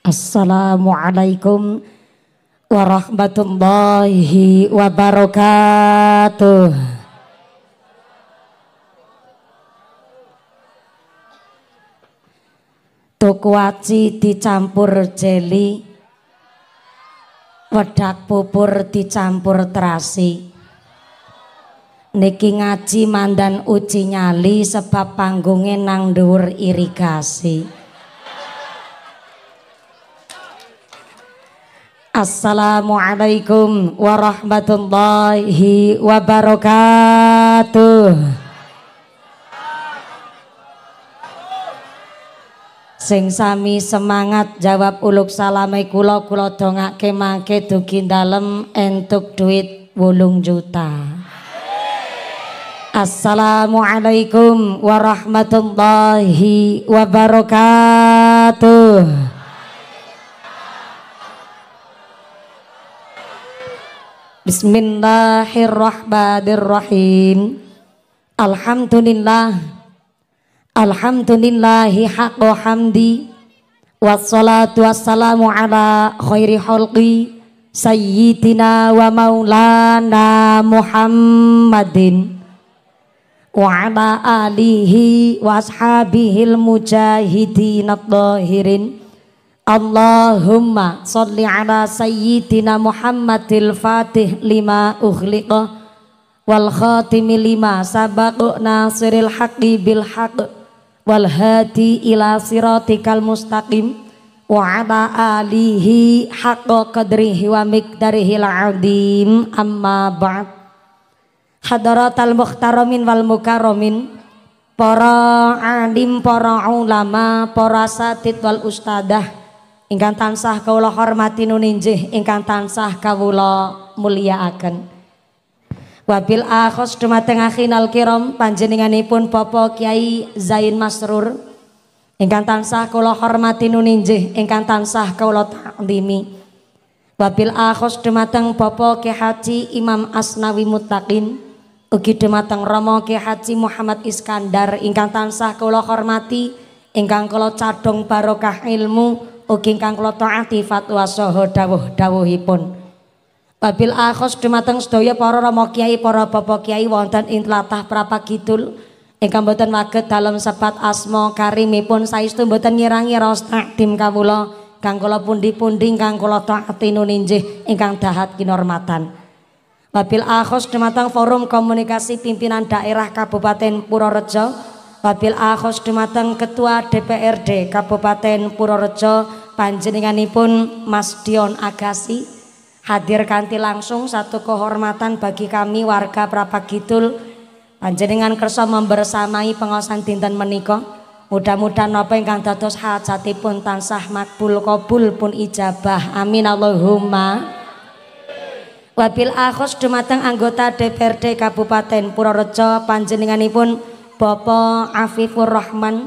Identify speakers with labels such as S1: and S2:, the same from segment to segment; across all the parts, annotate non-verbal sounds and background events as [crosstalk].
S1: Assalamualaikum warahmatullahi wabarakatuh. Tukwaci dicampur jeli, wedak pupur dicampur terasi. Niki ngaji mandan uci nyali sebab panggungnya nang dhuwur irigasi. Assalamualaikum warahmatullahi wabarakatuh. Sing sami semangat jawab uluk salame kula kula dongake mangke dugi dalem entuk duit wolung juta. Assalamualaikum warahmatullahi wabarakatuh. Bismillahirrahmanirrahim. Alhamdulillah. Alhamdulillahi haqqa hamdi. Wassalatu wassalamu ala khairi halqi sayyidina wa maulana Muhammadin wa ala alihi wa al mujahidin at-tahirin Allahumma salli ala sayyidina Muhammadil Fatih lima ukhliqa wal khatimi lima sabaku nasiril haqqi bil haqq wal hadi ila siratikal mustaqim wa ala alihi haqqa qadrihi wa al-adhim amma ba'd al mukhtaramin wal mukaramin para alim para ulama para satid wal ustadah ingkang tansah kawula hormati nuninjih ingkang tansah kawula mulyaaken wabil akhos dumateng akhinal kiram panjenenganipun Bapak Kiai Zain Masrur ingkang tansah kawula hormati nuninjih ingkang tansah kawula takdimi wabil akhos dumateng Bapak Kiai Haji Imam Asnawi Mutakin. ugi dumateng Rama Ki Haji Muhammad Iskandar ingkang tansah kula hormati ingkang kula cadhong barokah ilmu ugi kang kula taati fatwa saha dawuh-dawuhipun Babil akhos dumateng sedaya para rama kiai para bapak kiai wonten ing tlatah Prapakidul ingkang boten waget dalem sebat asma karimipun saestu boten ngirangi raos takdim kawula kang kula pundi-pundi kang kula taati nuninjih ingkang dahat kinormatan Babil akhos dumateng forum komunikasi pimpinan daerah Kabupaten Purworejo Wabil akhos dumateng Ketua DPRD Kabupaten Purworejo panjenenganipun Mas Dion Agasi hadir kanti langsung satu kehormatan bagi kami warga Prapak Kidul panjenengan kersa membersamai pengawasan dinten menika mudah-mudahan apa ingkang dados hajatipun tansah makbul kabul pun ijabah amin Allahumma Wabil akhos dumateng anggota DPRD Kabupaten Purworejo panjenenganipun Bapak Afifur Rahman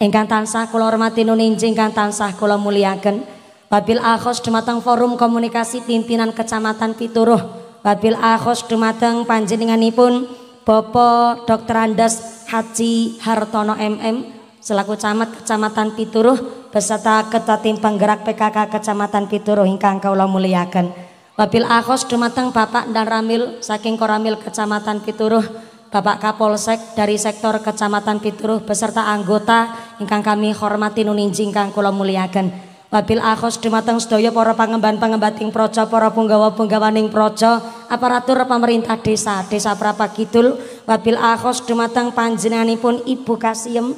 S1: ingkang tansah kula hormati nuninjing ingkang tansah kula mulyaken Babil Akhos dumateng Forum Komunikasi Pimpinan Kecamatan Pituruh Babil Akhos dumateng panjenenganipun Bapak Dr. Andes Haji Hartono MM selaku camat Kecamatan Pituruh beserta Ketua Tim Penggerak PKK Kecamatan Pituruh ingkang kula Muliakan Babil Akhos dumateng Bapak dan Ramil saking Koramil Kecamatan Pituruh Bapak Kapolsek dari sektor Kecamatan Pituruh beserta anggota ingkang kami hormati nuninjing kang kula muliakan. Wabil akhos dumateng sedaya para pangemban-pangembating projo, para punggawa-punggawaning projo, aparatur pemerintah desa, Desa Prapa Kidul, wabil akhos dumateng panjenenganipun Ibu Kasiem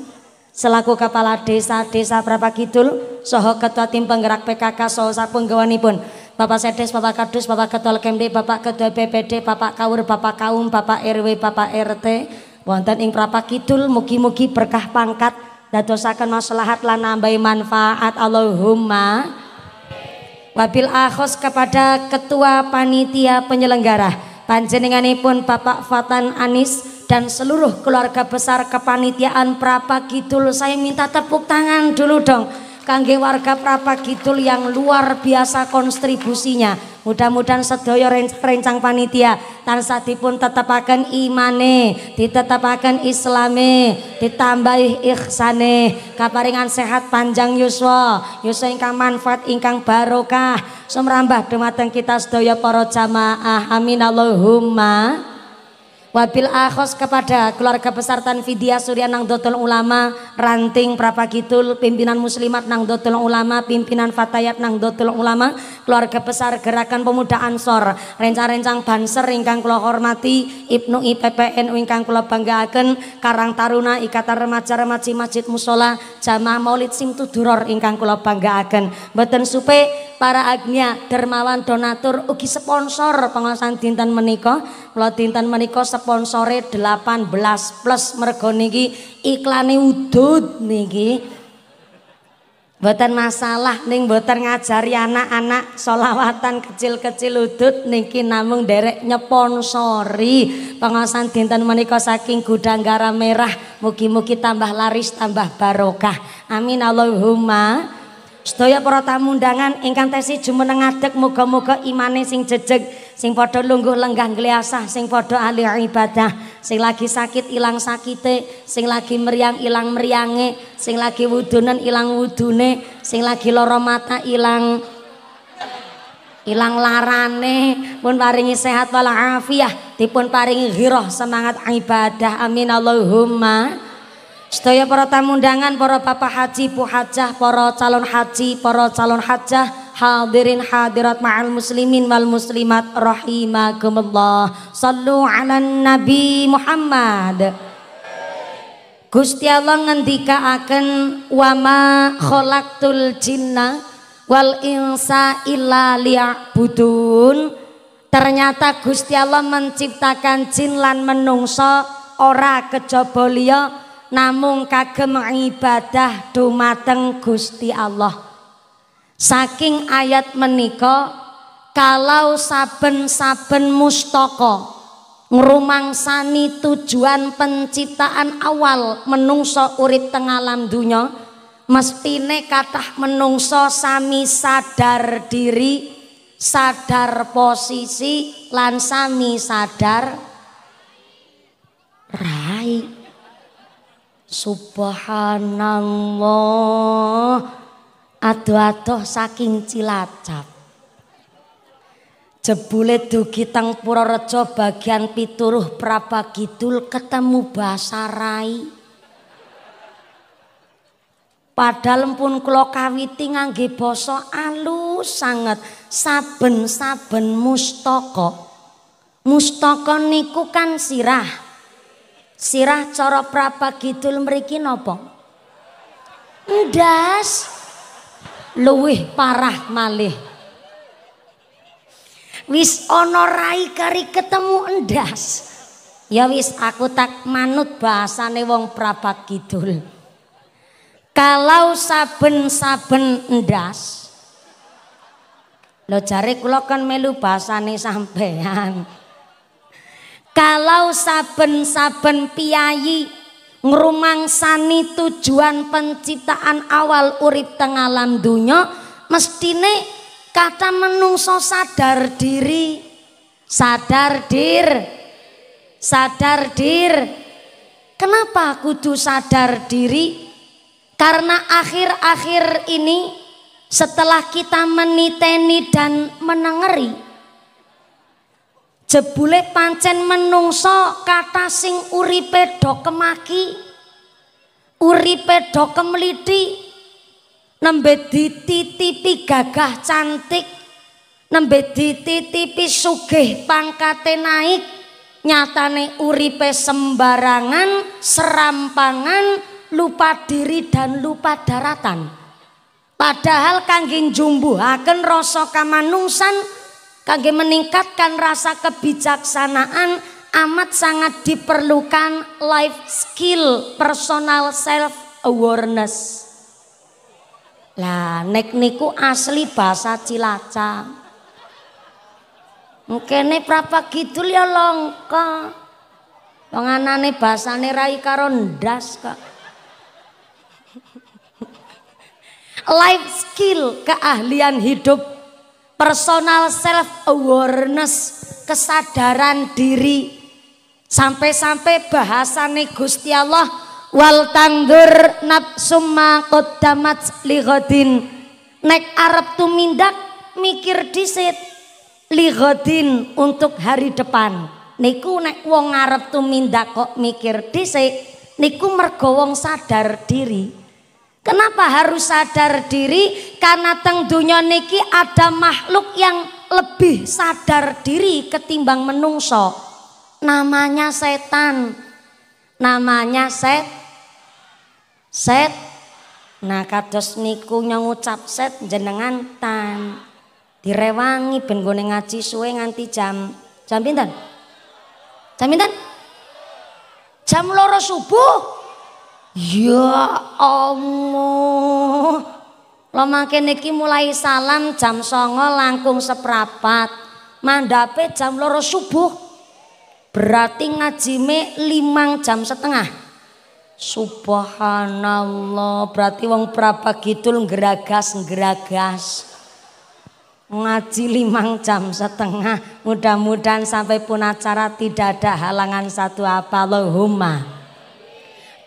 S1: selaku kepala desa Desa Prapa Kidul saha ketua tim penggerak PKK saha sapunggawanipun. Bapak Sedes, Bapak Kadus, Bapak Ketua Kemdi, Bapak Ketua BPD, Bapak Kaur, Bapak Kaum, Bapak RW, Bapak RT, wonten ing Prapak Kidul mugi-mugi berkah pangkat dadosaken maslahat lan nambahi manfaat Allahumma wabil akhos kepada ketua panitia penyelenggara panjenenganipun Bapak Fatan Anis dan seluruh keluarga besar kepanitiaan Prapak Kidul saya minta tepuk tangan dulu dong kangge warga Prapagidul yang luar biasa kontribusinya. Mudah-mudahan sedaya rencang panitia tansah dipun tetepaken imane, ditetepaken islame, ditambahi ihsane, kaparingan sehat panjang yuswa, yuswa ingkang manfaat ingkang barokah, sumrambah dumateng kita sedaya para jamaah. Amin Allahumma. Wabil akhos kepada keluarga besar Tanfidia Surya Nangdotol Ulama Ranting Prapagitul Pimpinan Muslimat Nangdotol Ulama Pimpinan Fatayat Nangdotol Ulama Keluarga besar Gerakan Pemuda Ansor Rencang-rencang Banser ingkang kula hormati Ibnu IPPN ingkang kula banggaaken Karang Taruna Ikatan Remaja Remaji Masjid Musola Jamaah Maulid duror ingkang kula banggaaken beten supe para agnya dermawan donatur ugi sponsor pengosan dinten menika kula dinten menika sponsore 18 plus mergo niki iklane udut niki Boten masalah ning boten ngajari anak-anak solawatan kecil-kecil udut niki namung derek nyeponsori pengosan dinten menika saking gudang garam merah mugi-mugi tambah laris tambah barokah amin Allahumma Sedaya para tamu undangan ingkang tesih jumeneng adeg muga-muga imane sing jejeg, sing padha lungguh lenggah nggliasah, sing padha ahli ibadah, sing lagi sakit ilang sakite, sing lagi meriang ilang meriange, sing lagi wudunen ilang wudune, sing lagi lara mata ilang ilang larane pun paringi sehat walafiah dipun paringi ghirah semangat ibadah amin Allahumma Sedaya para tamu undangan, para bapak haji, bu hajah, para calon haji, para calon hajah, hadirin hadirat ma'al muslimin wal muslimat rahimakumullah. Sallu ala Nabi Muhammad. Gusti Allah akan wama kholaktul jinna wal insa illa liya'budun. Ternyata Gusti Allah menciptakan jin lan menungso ora kejaba liya namung kagem ibadah dumateng Gusti Allah saking ayat menika kalau saben-saben mustaka ngrumangsani tujuan penciptaan awal menungso urip teng alam dunya mestine kathah menungso sami sadar diri sadar posisi lan sami sadar rai Subhanallah. Aduh-aduh saking Cilacap. Jebule dugi teng Purorejo bagian pituruh Prabagidul ketemu Basarai. Padahal pun kula kawiti ngangge basa alus sangat saben-saben mustaka. Mustaka niku kan sirah Sirah cara prapagidul mriki napa? Endas, Luwih parah malih. Wis ana rai kari ketemu endas. Ya wis aku tak manut bahasane wong prapagidul. Kalau saben-saben endas. Lho jare kula kan melu bahasane sampean. Kalau saben-saben piyayi ngrumangsani tujuan penciptaan awal urip teng alam dunya mestine kata menungso sadar diri sadar dir sadar dir kenapa kudu sadar diri karena akhir-akhir ini setelah kita meniteni dan menengeri jebule pancen menungso kata sing uripe do kemaki uripe do kemlidi nembe dititipi gagah cantik nembe dititipi sugih pangkate naik nyatane uripe sembarangan serampangan lupa diri dan lupa daratan padahal kangging jumbuhaken rasa kamanungsan manungsan kage meningkatkan rasa kebijaksanaan amat sangat diperlukan life skill personal self awareness lah nek niku asli bahasa cilaca. Mungkin berapa gitu ya longko. Penganane bahasane rai karo ndas kok. [laughs] Life skill, keahlian hidup personal self awareness, kesadaran diri. Sampai-sampai bahasa Gusti Allah wal tangdur nafsumma qaddamat lighadin. Nek arep tumindak mikir disit lighadin untuk hari depan. Niku nek wong arep tumindak kok mikir disit niku mergo wong sadar diri. Kenapa harus sadar diri? Karena teng dunia niki ada makhluk yang lebih sadar diri ketimbang menungso. Namanya setan. Namanya set. Set. Nah kados niku ucap set jenengan tan. Direwangi ben gone ngaji suwe nganti jam jam pinten? Jam pinten? Jam loro subuh. Ya Allah. lo makin niki mulai salam jam songo, langkung seprapat. mandape jam loro subuh. Berarti ngajime limang jam setengah. Subhanallah, berarti wong berapa kidul ngeragas-ngeragas. Ngaji limang jam setengah. Mudah-mudahan sampai pun acara tidak ada halangan satu apa. Allahumma.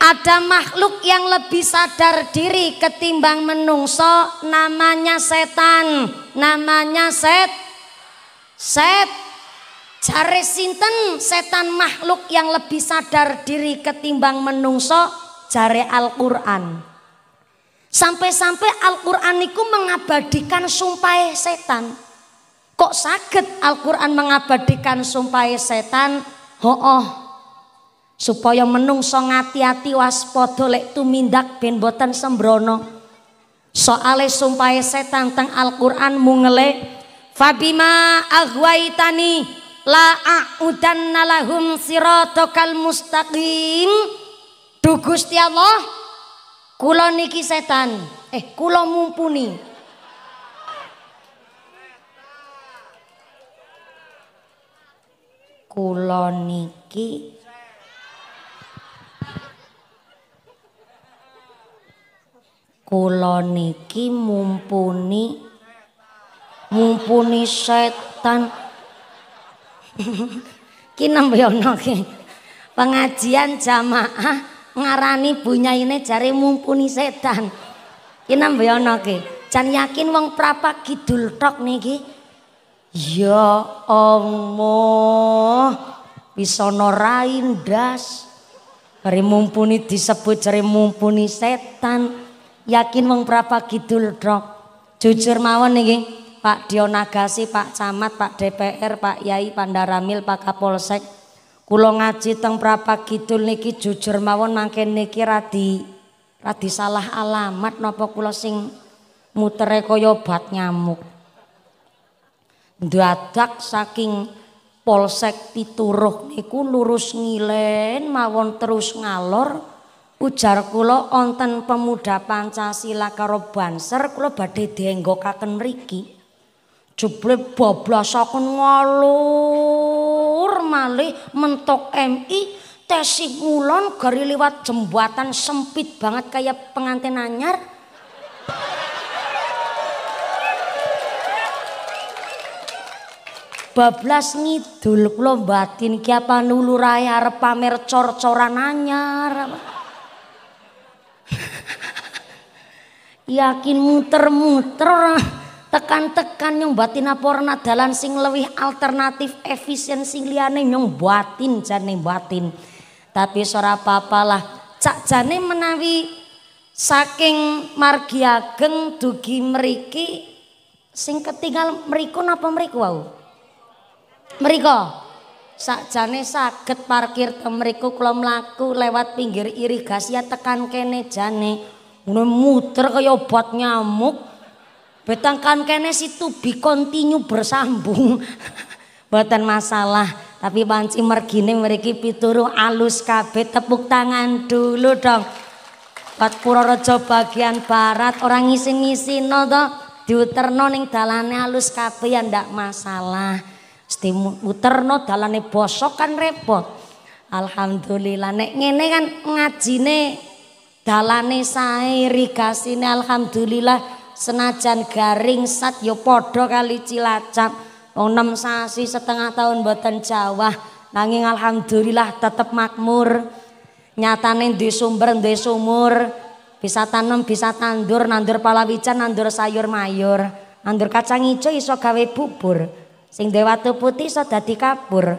S1: Ada makhluk yang lebih sadar diri ketimbang menungso namanya setan, namanya set set cari sinten setan makhluk yang lebih sadar diri ketimbang menungso jare Al-Qur'an. Sampai-sampai Al-Qur'an itu mengabadikan sumpah setan. Kok sakit Al-Qur'an mengabadikan sumpah setan? Hooh, supaya menungso ngati-ati waspada lek tumindak ben boten sembrono soale sumpahe setan teng Al-Qur'an mungele fabima aghwaitani la a'udanna lahum siratokal mustaqim du Gusti Allah kula niki setan eh kula mumpuni kula niki kula niki mumpuni mumpuni setan [laughs] ki nambayono ki pengajian jamaah ngarani ini jari mumpuni setan ki nambayono ki jan yakin wong prapa kidul tok niki ya Allah bisa norain das, Bari mumpuni disebut jari mumpuni setan. yakin wong prapa kidul dok jujur mawon nih Pak Dionagasi, Pak Camat, Pak DPR, Pak Yai, Pandaramil, Pak Kapolsek Kulo ngaji teng prapa kidul niki jujur mawon mangke niki radi radi salah alamat nopo kulo sing mutere koyo bat nyamuk Ndadak saking polsek pituruh niku lurus ngilen mawon terus ngalor ujar kula onten pemuda Pancasila karo Banser kula badhe dienggokaken mriki. Jeble bablasaken ngalur malih mentok MI tesi ngulon gari liwat jembatan sempit banget kaya pengantin anyar. Bablas ngidul kula batin ki apa nulurae arep pamer cor-coran anyar. Apa? yakin muter-muter tekan-tekan yang batin orang dalan sing lebih alternatif efisien sing yang nyong batin jane batin tapi suara papalah cak jane menawi saking margi ageng dugi meriki sing ketinggal meriku napa meriku wau meriko jane saged parkir temeriku kalau melaku lewat pinggir irigasi ya tekan kene jane Ngono muter kaya obat nyamuk. Betangkan kene situ bi continue bersambung. [laughs] Buatan masalah. Tapi panci mergine meriki pituru alus kabeh tepuk tangan dulu dong. Buat Purworejo bagian barat orang ngisi-ngisi no to diuterno ning dalane alus kabeh ya ndak masalah. Mesti uterno dalane bosok kan repot. Alhamdulillah nek ngene kan ngajine Dalane sae rigasine alhamdulillah senajan garing sat yo ya padha kali Cilacap. Wong sasi setengah tahun boten Jawa nanging alhamdulillah tetep makmur. Nyatane di sumber di sumur. Bisa tanam, bisa tandur, nandur palawican, nandur sayur mayur, nandur kacang ijo iso gawe bubur. Sing dewa putih iso dadi kapur.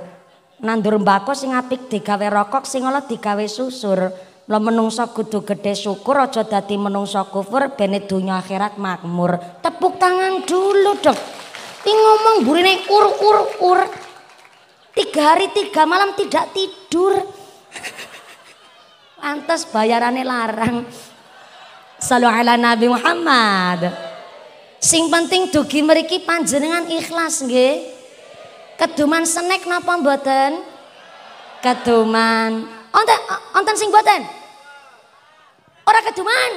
S1: Nandur mbako sing apik digawe rokok, sing ala digawe susur. Lah menungso kudu gede syukur aja dadi menungso kufur ben dunya akhirat makmur. Tepuk tangan dulu dong. Ini ngomong burine ur ur ur. Tiga hari tiga malam tidak tidur. Pantes bayarannya larang. Salu ala Nabi Muhammad. Sing penting dugi meriki panjenengan ikhlas nggih. Keduman senek napa mboten? Keduman. Onten onten sing mboten? Orang keduman.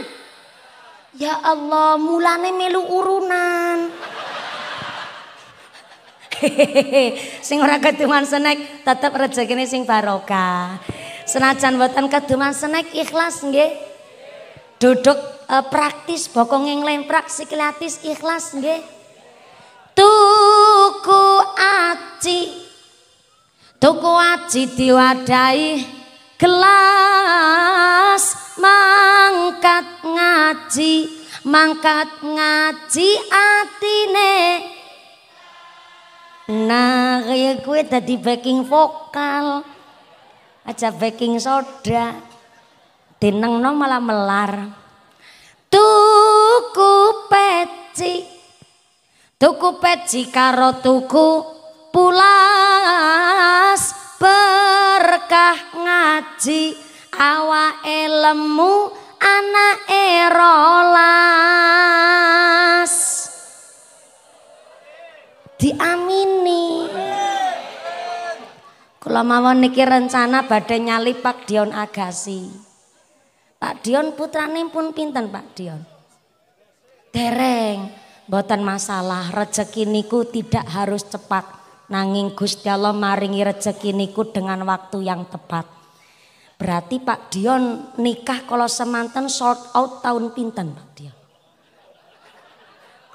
S1: Ya Allah, mulane melu urunan. [laughs] sing ora keduman senek tetep rezekine sing barokah. Senajan buatan keduman senek ikhlas nggih. Duduk uh, praktis bokong yang lemprak psikiatis ikhlas nggih. Tuku aci. Tuku aci diwadahi gelas mangkat ngaji mangkat ngaji atine nah kaya kue tadi backing vokal aja backing soda dineng no malah melar tuku peci tuku peci karo tuku pulas berkah ngaji elemu ana erolas, erolas diamini kalau mau niki rencana badai nyali Pak Dion Agasi Pak Dion putrane pun pinten Pak Dion dereng buatan masalah rezeki niku tidak harus cepat nanging Gusti Allah maringi rezeki niku dengan waktu yang tepat Berarti Pak Dion nikah kalau semantan sold out tahun pinten Pak Dion.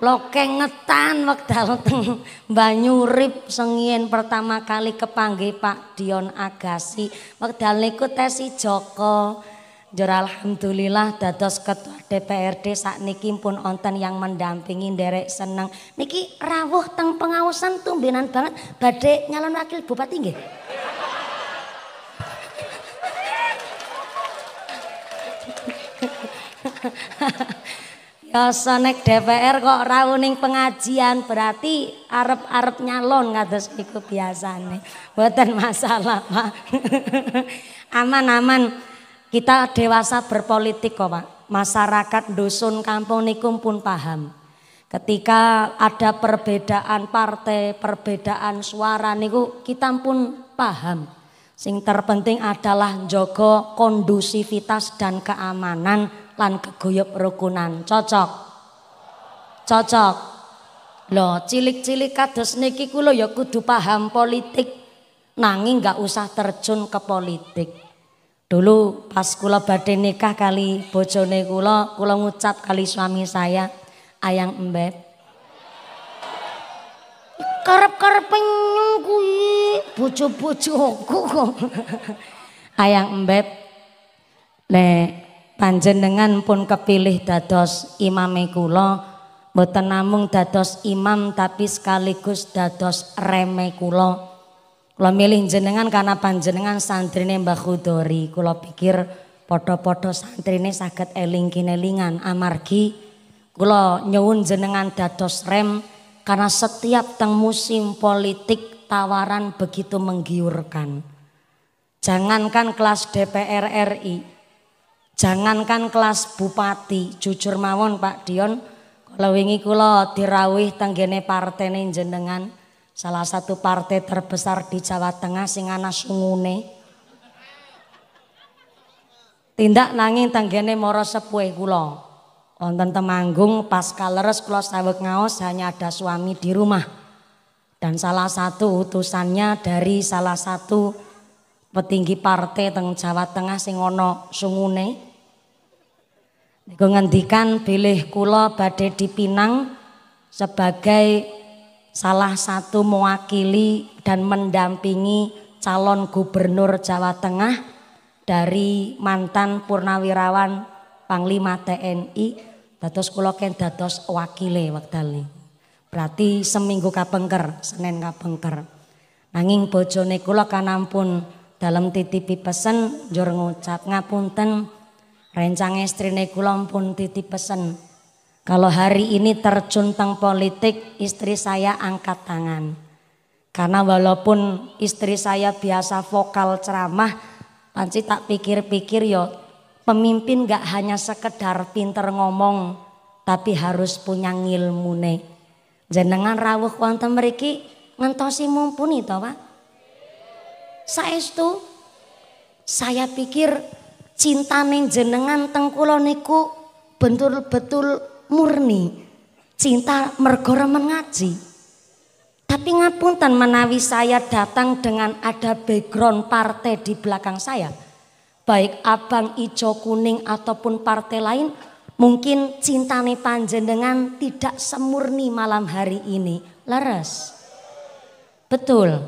S1: Lokengetan wekdal teng Banyurip sengien pertama kali kepanggih Pak Dion Agasi. Wekdal niku tesi Joko. Jor alhamdulillah dados ketua DPRD saat niki pun onten yang mendampingi derek seneng. Niki rawuh teng pengawasan tumbinan banget badai nyalon wakil bupati nggih. [laughs] ya sonek DPR kok rawuning pengajian berarti arep-arep nyalon ikut iku biasane. buatan masalah, Pak. [laughs] Aman-aman. Kita dewasa berpolitik kok, Pak. Masyarakat dusun kampung nikum pun paham. Ketika ada perbedaan partai, perbedaan suara niku kita pun paham. Sing terpenting adalah Joko kondusivitas dan keamanan lan geguyup rukunan cocok cocok lo cilik-cilik kados niki kula ya kudu paham politik nanging nggak usah terjun ke politik dulu pas kula badhe nikah kali bojone kula kula ngucap kali suami saya ayang embet karep-karep nyung kuwi bojo-bojoku kok [laughs] ayang embet nek panjenengan pun kepilih dados imame kula mboten namung dados imam tapi sekaligus dados reme kula kula milih jenengan karena panjenengan santrine Mbah Khudori kula pikir padha-padha santrine saged eling kinelingan amargi kula nyuwun jenengan dados rem karena setiap teng musim politik tawaran begitu menggiurkan jangankan kelas DPR RI Jangankan kelas bupati, jujur mawon Pak Dion, kalau wingi kula dirawih tenggene partene jenengan, salah satu partai terbesar di Jawa Tengah sing ana sungune. Tindak nanging tenggene moro sepuh kula. Wonten Temanggung pas kaleres kula sawek ngaos hanya ada suami di rumah. Dan salah satu utusannya dari salah satu petinggi partai teng Jawa Tengah sing ana sungune. Niku ngendikan bilih kula badhe dipinang sebagai salah satu mewakili dan mendampingi calon gubernur Jawa Tengah dari mantan purnawirawan Panglima TNI dados kula ken dados wakile wekdal Berarti seminggu kapengker, Senin kapengker. Nanging bojone kula kanampun dalam titipi pesen jur ngucap ngapunten rencang istri kula pun titip pesen. Kalau hari ini terjun teng politik, istri saya angkat tangan. Karena walaupun istri saya biasa vokal ceramah, panci tak pikir-pikir yo pemimpin gak hanya sekedar pinter ngomong, tapi harus punya nih Jenengan rawuh wonten meriki ngentosi mumpuni toh Pak? saestu saya pikir cinta neng jenengan tengkulo niku betul-betul murni cinta mergo mengaji. ngaji tapi ngapunten menawi saya datang dengan ada background partai di belakang saya baik abang ijo kuning ataupun partai lain mungkin cintane panjenengan tidak semurni malam hari ini leres betul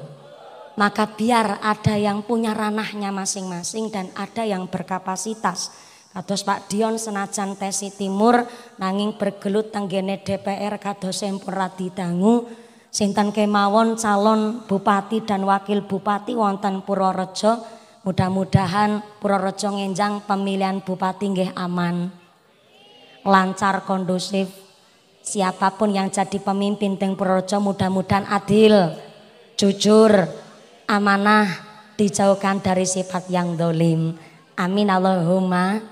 S1: maka biar ada yang punya ranahnya masing-masing dan ada yang berkapasitas. Kados Pak Dion senajan Tesi Timur nanging bergelut tenggene DPR kados sempur radidangu sinten kemawon calon bupati dan wakil bupati wonten Purworejo mudah-mudahan Purworejo ngenjang pemilihan bupati nggih aman lancar kondusif siapapun yang jadi pemimpin teng Purworejo mudah-mudahan adil jujur amanah, dijauhkan dari sifat yang dolim. Amin Allahumma.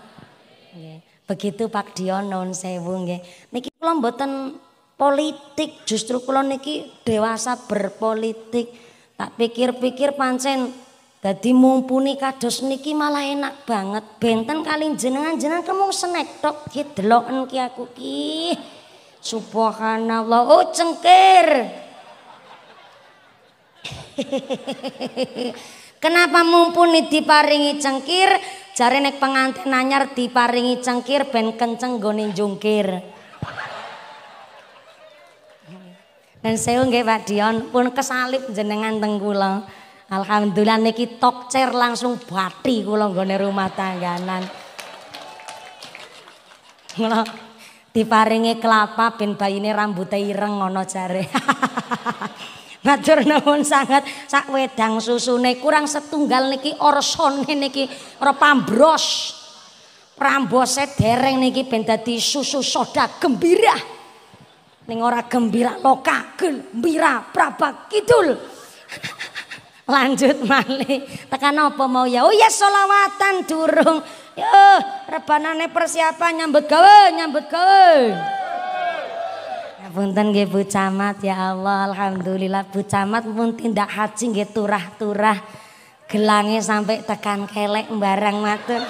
S1: Begitu Pak Dion non sewu nggih. Niki kula mboten politik, justru kula niki dewasa berpolitik. Tak pikir-pikir pancen dadi mumpuni kados niki malah enak banget. Benten kali jenengan-jenengan kemung snack tok ki deloken ki aku ki. Subhanallah, oh cengkir. [laughs] Kenapa mumpuni diparingi cengkir? Jare nek pengantin anyar diparingi cengkir ben kenceng goni jungkir. Dan saya nggih Pak Dion pun kesalip jenengan teng kula. Alhamdulillah niki tokcer langsung bati kula nggone rumah tangganan. Kula diparingi kelapa ben bayine rambute ireng ngono jare. [laughs] matur nuwun sangat sak wedang susune kurang setunggal niki orsone niki ora pambros prambose dereng niki ben dadi susu soda gembira ning ora gembira loka gembira prabak kidul [laughs] lanjut malih tekan apa mau ya oh ya selawatan durung yo rebanane persiapan nyambut gawe nyambut gawe Punten nggih Bu Camat ya Allah alhamdulillah Bu Camat pun tindak haji nggih turah-turah gelangnya sampai tekan kelek barang matur.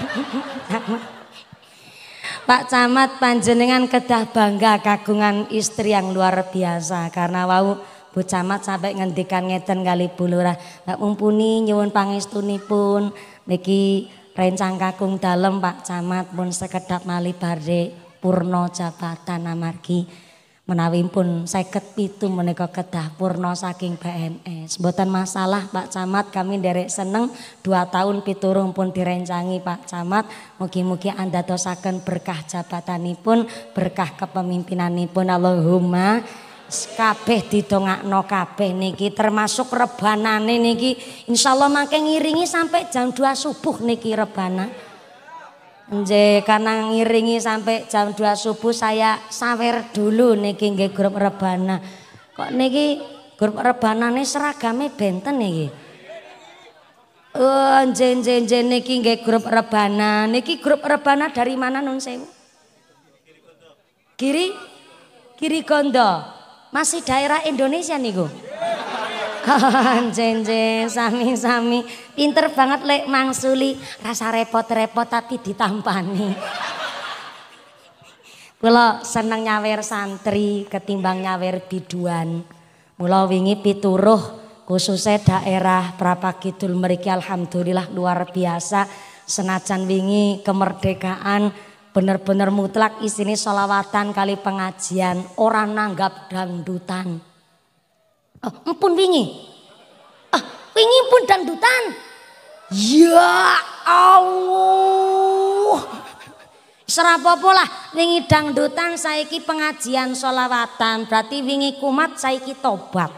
S1: [laughs] Pak Camat panjenengan kedah bangga kagungan istri yang luar biasa karena wau Bu Camat sampai ngendikan ngeten kali Bu Lurah. mumpuni nyuwun pangestunipun niki rencang kakung dalem Pak Camat pun sekedap mali bare purno jabatan amargi menawi pun seket pitu menikah kedah purno saking BNS. buatan masalah Pak Camat kami derek seneng dua tahun piturung pun direncangi Pak Camat. Mugi-mugi Anda tosakan berkah jabatanipun, berkah kepemimpinanipun Allahumma kabeh no kabeh niki termasuk rebanane niki insyaallah makin ngiringi sampai jam 2 subuh niki rebana. Nje, karena ngiringi sampai jam 2 subuh saya sawer dulu niki nggih grup rebana. Kok niki grup nih seragame benten niki. Oh, nje nje nje niki nggih grup rebana. Niki grup rebana dari mana nun sewu? Kiri? Kiri gondo Masih daerah Indonesia niku. [laughs] Jenjen, sami-sami pinter banget lek mangsuli rasa repot-repot tapi ditampani. Kula [laughs] seneng nyawer santri ketimbang nyawer biduan. Mula wingi pituruh khususnya daerah Berapa Kidul meriki alhamdulillah luar biasa. Senajan wingi kemerdekaan bener-bener mutlak isini solawatan kali pengajian orang nanggap dangdutan. Oh, ah, empun wingi. Ah, wingi pun dangdutan. Ya Allah. Serapopo lah wingi dangdutan saiki pengajian solawatan. Berarti wingi kumat saiki tobat.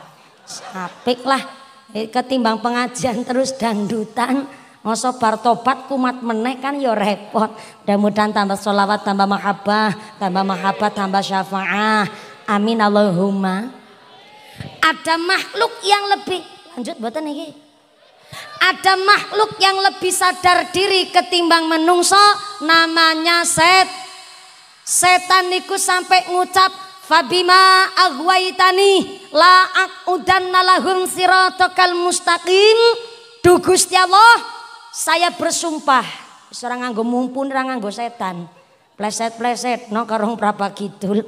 S1: Sapik lah eh, ketimbang pengajian terus dangdutan. Masa bar tobat kumat meneh kan ya repot. Mudah-mudahan tambah solawat, tambah mahabbah, tambah mahabbah, tambah syafaah. Amin Allahumma. Ada makhluk yang lebih lanjut buatan nih? Ada makhluk yang lebih sadar diri ketimbang menungso namanya set. Setan niku sampai ngucap Fabima agwaitani la akudan nalahum sirotokal mustaqim. Duh ya Allah, saya bersumpah serang anggo mumpun serang anggo setan. Pleset-pleset no berapa gitul,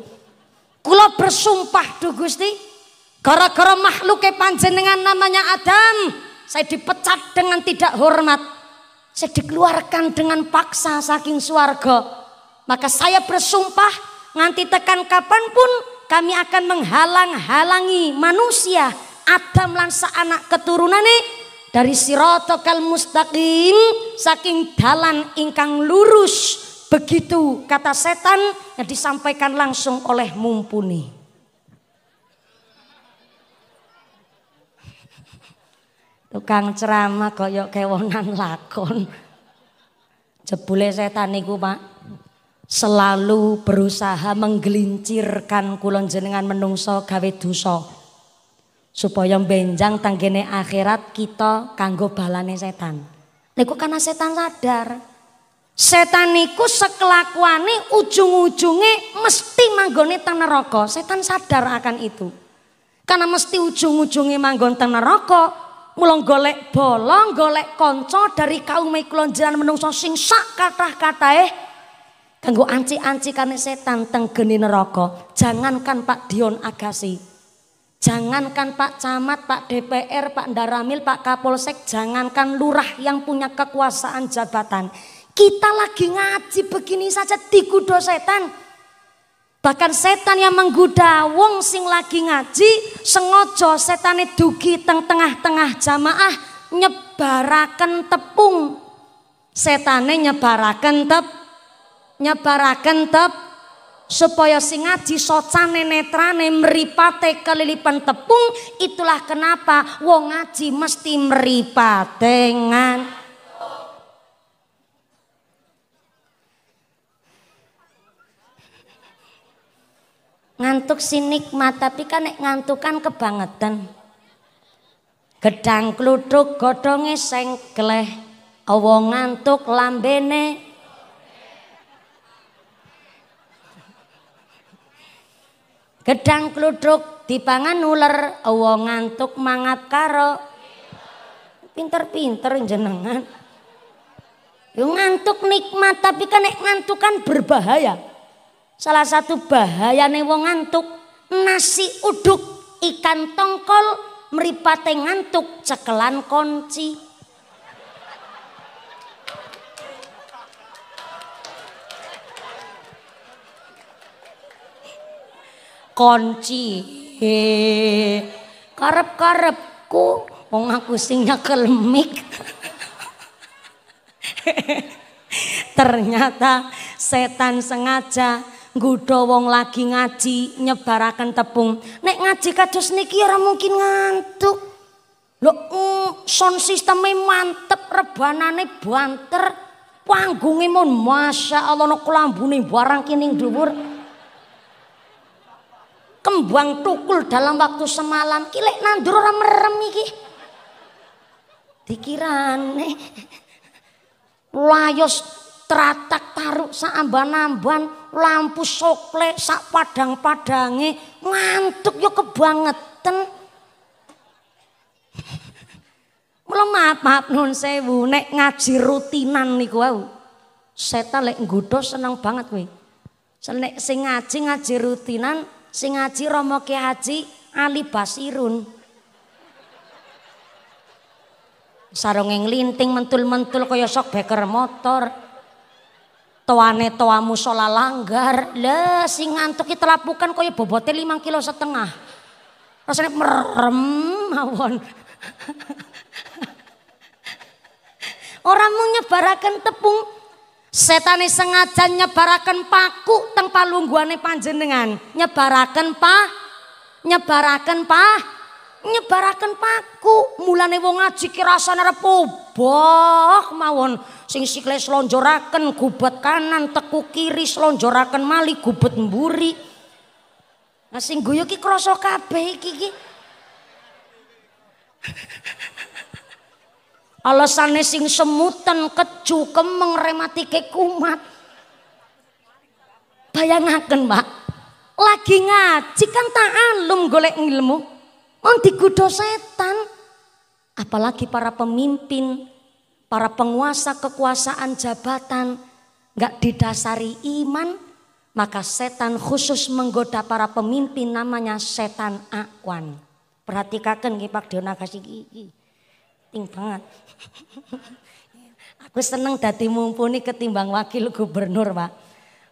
S1: kulo bersumpah dugusti Gusti, Gara-gara makhluknya panjenengan namanya Adam, saya dipecat dengan tidak hormat. Saya dikeluarkan dengan paksa saking suarga. Maka saya bersumpah nganti tekan kapanpun kami akan menghalang-halangi manusia Adam lan anak keturunan nih dari sirotokal mustaqim saking dalan ingkang lurus begitu kata setan yang disampaikan langsung oleh mumpuni. Tukang ceramah kaya kewonan [laughs] lakon. Jebule setan niku, Pak. Selalu berusaha menggelincirkan kulon jenengan menungso gawe dosa. Supaya benjang tanggene akhirat kita kanggo balane setan. Niku karena setan sadar. Setan niku sekelakuane ujung-ujunge mesti manggone teng neraka. Setan sadar akan itu. Karena mesti ujung ujungnya manggon teng neraka, mulang golek bolong, golek konco dari kaum mikulon jalan menungso sing sak kata eh kanggo anci anci kane setan tenggeni neroko, Jangankan Pak Dion Agasi, jangankan Pak Camat, Pak DPR, Pak Daramil, Pak Kapolsek, jangankan lurah yang punya kekuasaan jabatan. Kita lagi ngaji begini saja dikudo setan. Bahkan setan yang menggoda wong sing lagi ngaji sengaja setane dugi teng tengah-tengah jamaah nyebaraken tepung. Setane nyebaraken tep nyebaraken tep supaya sing ngaji socane netrane meripate kelilipan tepung itulah kenapa wong ngaji mesti meripate nganti Ngantuk nikmat tapi kan nek ngantuk kan kebangetan. Gedang kluthuk godhonge sengkleh. Awong ngantuk lambene Gedang kluduk dipangan ular Awong ngantuk mangap karo. Pinter-pinter jenengan. Yo ngantuk nikmat tapi kan nek ngantuk kan berbahaya. Salah satu bahaya nih wong ngantuk, nasi uduk, ikan tongkol, meripate ngantuk, cekelan kunci. Kunci. Karep-karepku wong aku sing nyekel [laughs] Ternyata setan sengaja nggodha wong lagi ngaji nyebaraken tepung nek ngaji kados niki ora mungkin ngantuk lho mm, sound sisteme mantep rebanane banter panggunge mon masyaallah ana kelambune barang kining dhuwur kembang tukul dalam waktu semalam kilek nandur ora merem iki dikirane [laughs] layos teratak taruk saamban-amban lampu soklek sak padang-padange ngantuk yo kebangetan. Mula maaf-maaf sewu nek ngaji rutinan niku wae setan lek nggodho seneng banget kowe Senek sing ngaji ngaji rutinan sing ngaji romoke Haji alibasirun. Basirun sarunge nglinting mentul-mentul kaya sok beker motor Toane toamu musola langgar. Le sing ngantuk kita lapukan koyo bobote lima kilo setengah. Rasanya merem mawon. [laughs] Orang mau nyebarakan tepung. Setan sengaja nyebarakan paku teng palungguane panjenengan. Nyebarakan pa, nyebarakan pa. nyebaraken paku mulane wong ngaji ki rasane repobok mawon sing sikle slonjoraken gubet kanan teku kiri slonjoraken mali gubet mburi nah sing guyu ki krasa kabeh iki ki alasane sing semutan keju kemeng rematike kumat bayangaken Pak lagi ngaji kan tak alum golek ilmu Wong digoda setan. Apalagi para pemimpin, para penguasa kekuasaan jabatan nggak didasari iman, maka setan khusus menggoda para pemimpin namanya setan akwan. Perhatikan nggih Pak Dona kasih gigi. Ting banget. Aku seneng dadi mumpuni ketimbang wakil gubernur, Pak.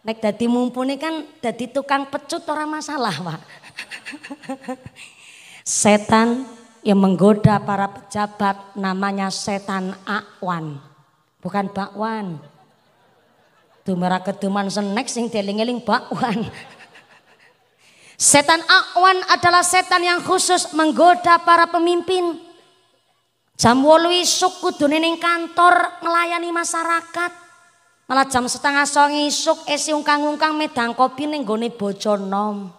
S1: Nek dadi mumpuni kan dadi tukang pecut orang masalah, Pak. Setan yang menggoda para pejabat namanya setan akwan. Bukan bakwan. dumara keduman senek sing deling-eling bakwan. [laughs] Setan akwan adalah setan yang khusus menggoda para pemimpin. Jam wolu suku kudune kantor melayani masyarakat. Malah jam setengah songi isuk esi ungkang-ungkang medang kopi nenggoni bojonom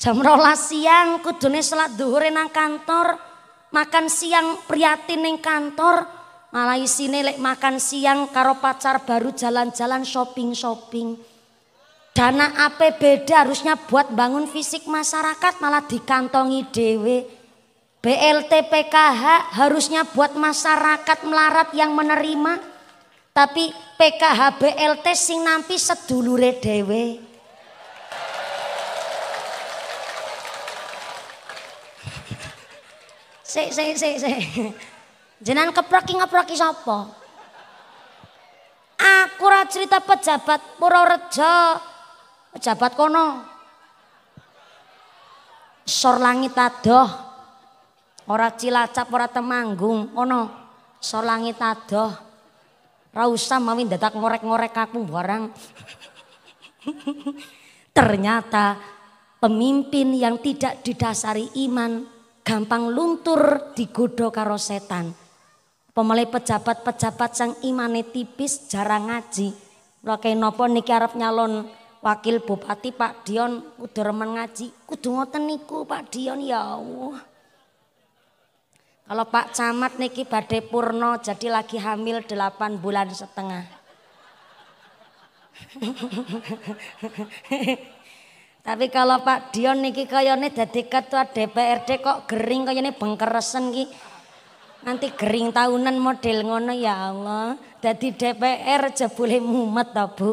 S1: Jam rolas siang kudune selat duhur nang kantor, makan siang priatin kantor, malah isine lek makan siang karo pacar baru jalan-jalan shopping-shopping. Dana APBD harusnya buat bangun fisik masyarakat malah dikantongi dewe. BLT PKH harusnya buat masyarakat melarat yang menerima tapi PKH BLT sing nampi sedulure dewe Sik sik sik sik. Jenengan keproki ngeproki sapa? Aku ora cerita pejabat Purworejo. Pejabat kono. Sor langit adoh. Ora Cilacap ora Temanggung kono. Sor langit adoh. Ra usah mawi dadak ngorek-ngorek aku barang. [laughs] Ternyata pemimpin yang tidak didasari iman gampang luntur digodha karo setan. Pemele pejabat-pejabat sang imane tipis jarang ngaji. Lake nopo niki arep nyalon wakil bupati Pak Dion udah remen ngaji. Kudu ngoten niku Pak Dion ya Allah. Kalau Pak Camat niki badai purno jadi lagi hamil 8 bulan setengah. [laughs] Tapi kalau Pak Dion niki kayane dadi ketua DPRD kok gering kayane bengkeresen ki. Nanti gering tahunan model ngono ya Allah. Dadi DPR aja boleh mumet to, Bu.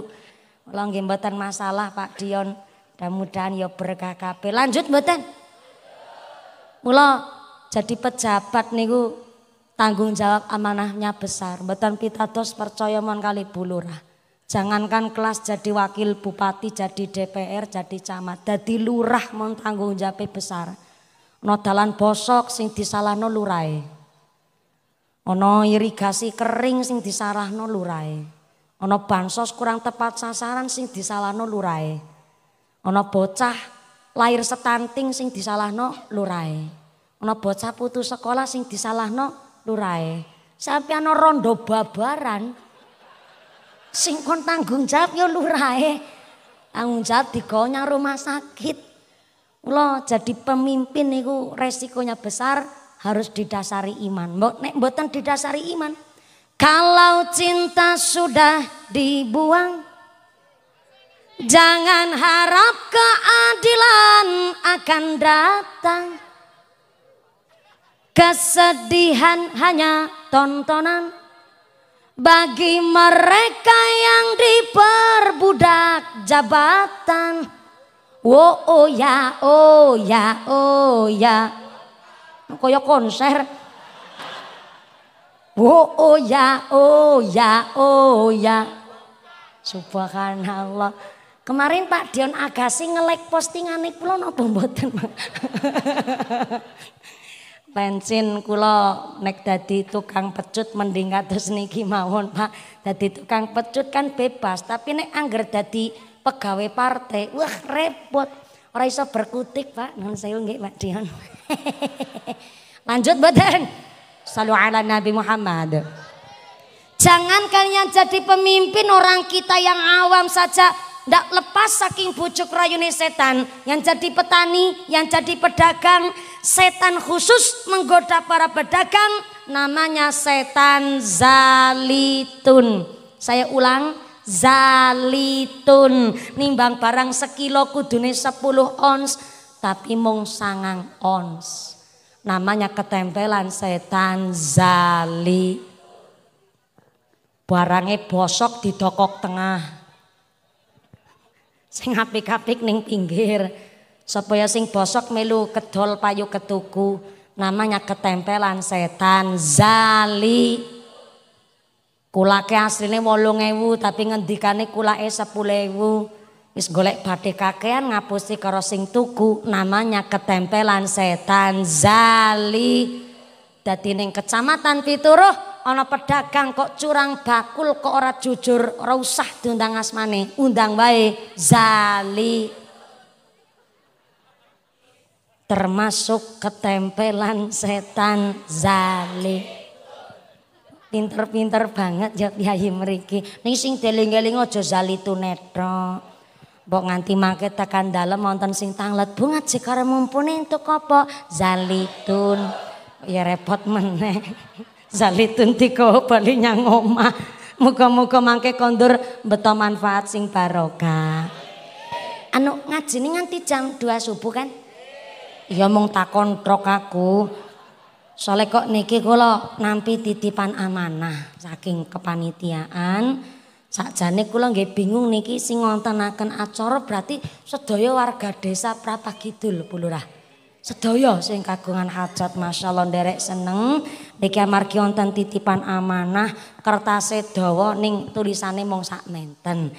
S1: Kula nggih mboten masalah Pak Dion. Mudah-mudahan ya berkah kabeh. Lanjut mboten? Mula jadi pejabat niku tanggung jawab amanahnya besar. Mboten pitados percaya mon kali bulurah. Jangankan kelas jadi wakil bupati, jadi DPR, jadi camat, jadi lurah mau tanggung jawab besar. No dalan bosok sing disalahno lurai. Ono irigasi kering sing no lurai. Ono bansos kurang tepat sasaran sing disalahno lurai. Ono bocah lahir setanting sing disalahno lurai. Ono bocah putus sekolah sing disalahno lurai. Sampai ono rondo babaran, singkon tanggung jawab ya lurahe. Tanggung jawab digonya rumah sakit. lo jadi pemimpin itu resikonya besar harus didasari iman. Mbok nek mboten didasari iman. Kalau cinta sudah dibuang Jangan harap keadilan akan datang Kesedihan hanya tontonan bagi mereka yang diperbudak jabatan. Wo oh ya oh ya oh ya. Koyo konser. Wo oh ya oh ya oh ya. Subhanallah. Kemarin Pak Dion Agasi ngelek postingan pulau nopo mboten. [laughs] bensin kula nek dadi tukang pecut mending kados niki mawon Pak. Dadi tukang pecut kan bebas, tapi nek angger dadi pegawai partai, wah repot. Ora iso berkutik Pak, nuhun sewu nggih Pak Dion. [laughs] Lanjut mboten. Salu ala Nabi Muhammad. Jangan kalian jadi pemimpin orang kita yang awam saja Ndak lepas saking bujuk rayune setan. Yang jadi petani, yang jadi pedagang. Setan khusus menggoda para pedagang. Namanya setan zalitun. Saya ulang. Zalitun. Nimbang barang sekilo kudune 10 ons. Tapi mung sangang ons. Namanya ketempelan setan zali. Barangnya bosok di tokok tengah sing apik-apik ning pinggir supaya sing bosok melu kedol payu ketuku namanya ketempelan setan zali kulake asline 8000 tapi ngendikane kulake 10000 wis golek kakean ngapusi karo sing tuku namanya ketempelan setan zali dadi ning kecamatan Pituruh ana pedagang kok curang bakul kok ora jujur ora usah diundang asmane undang wae zali termasuk ketempelan setan zali pinter-pinter banget ya kiai mriki ning sing deling-eling aja zali tunetok bok nganti mangke tekan dalam, wonten sing tanglet bungat karena mumpuni entuk apa zalitun ya repot meneh zalitun dikobali nyang omah. Muga-muga mangke kondur beto manfaat sing barokah. Anu ngajine nganti jam 2 subuh kan? Iya mong takon trok aku. Soale kok niki kula nampi titipan amanah saking kepanitiaan. Sakjane kula nggih bingung niki sing ngontenaken acara berarti sedaya warga desa Prapagidul Bu pulurah? sedaya sing kagungan hajat masyaallah nderek seneng niki amargi wonten titipan amanah kertase dawa ning tulisane mung sak menten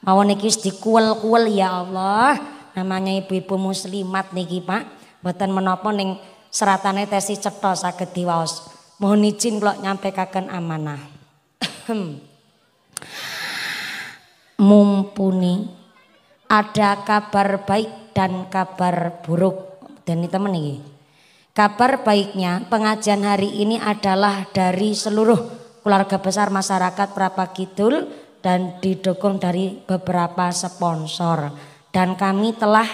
S1: mawon niki wis dikuwel-kuwel ya Allah namanya ibu-ibu muslimat niki Pak mboten menapa ning seratane tesi cetha saged diwaos mohon izin nyampe kagen amanah [clears throat] mumpuni ada kabar baik dan kabar buruk Dani teman nih. Kabar baiknya pengajian hari ini adalah dari seluruh keluarga besar masyarakat Prapa Kidul dan didukung dari beberapa sponsor. Dan kami telah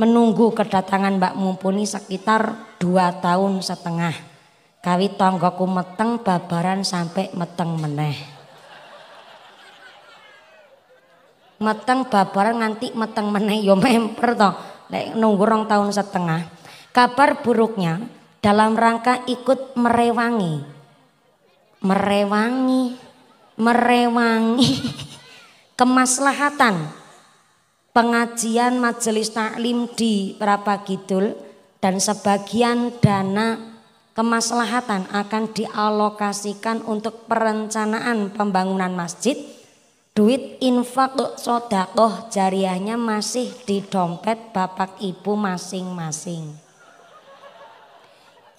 S1: menunggu kedatangan Mbak Mumpuni sekitar dua tahun setengah. Kawi tonggoku meteng babaran sampai meteng meneh. meteng babaran nanti meteng meneh yo memper toh nunggu rong tahun setengah. Kabar buruknya dalam rangka ikut merewangi. Merewangi, merewangi [laughs] kemaslahatan pengajian majelis taklim di Berapa Kidul dan sebagian dana kemaslahatan akan dialokasikan untuk perencanaan pembangunan masjid Duit infak sodakoh jariahnya masih di dompet bapak ibu masing-masing.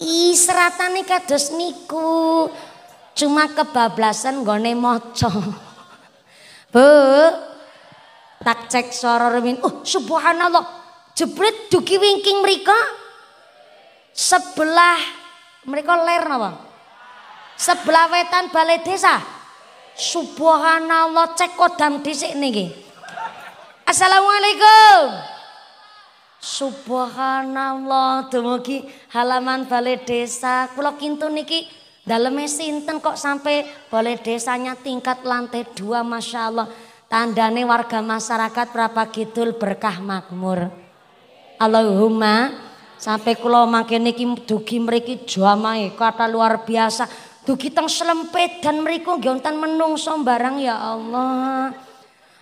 S1: Ih nih kados niku cuma kebablasan gone moco. Bu, tak cek soror min. Oh, uh, subhanallah. Jebret duki wingking mereka sebelah mereka ler napa? Sebelah wetan balai desa. Subhanallah cek kodam sini niki. Assalamualaikum. Subhanallah ki. halaman balai desa. Kulo kintu niki daleme sinten kok sampai balai desanya tingkat lantai dua Masya Allah. Tandane warga masyarakat berapa Kidul berkah makmur. Allahumma sampai kulo makin niki dugi mriki jamae kata luar biasa. Dugi teng selempit dan meriku gontan menungso barang ya Allah.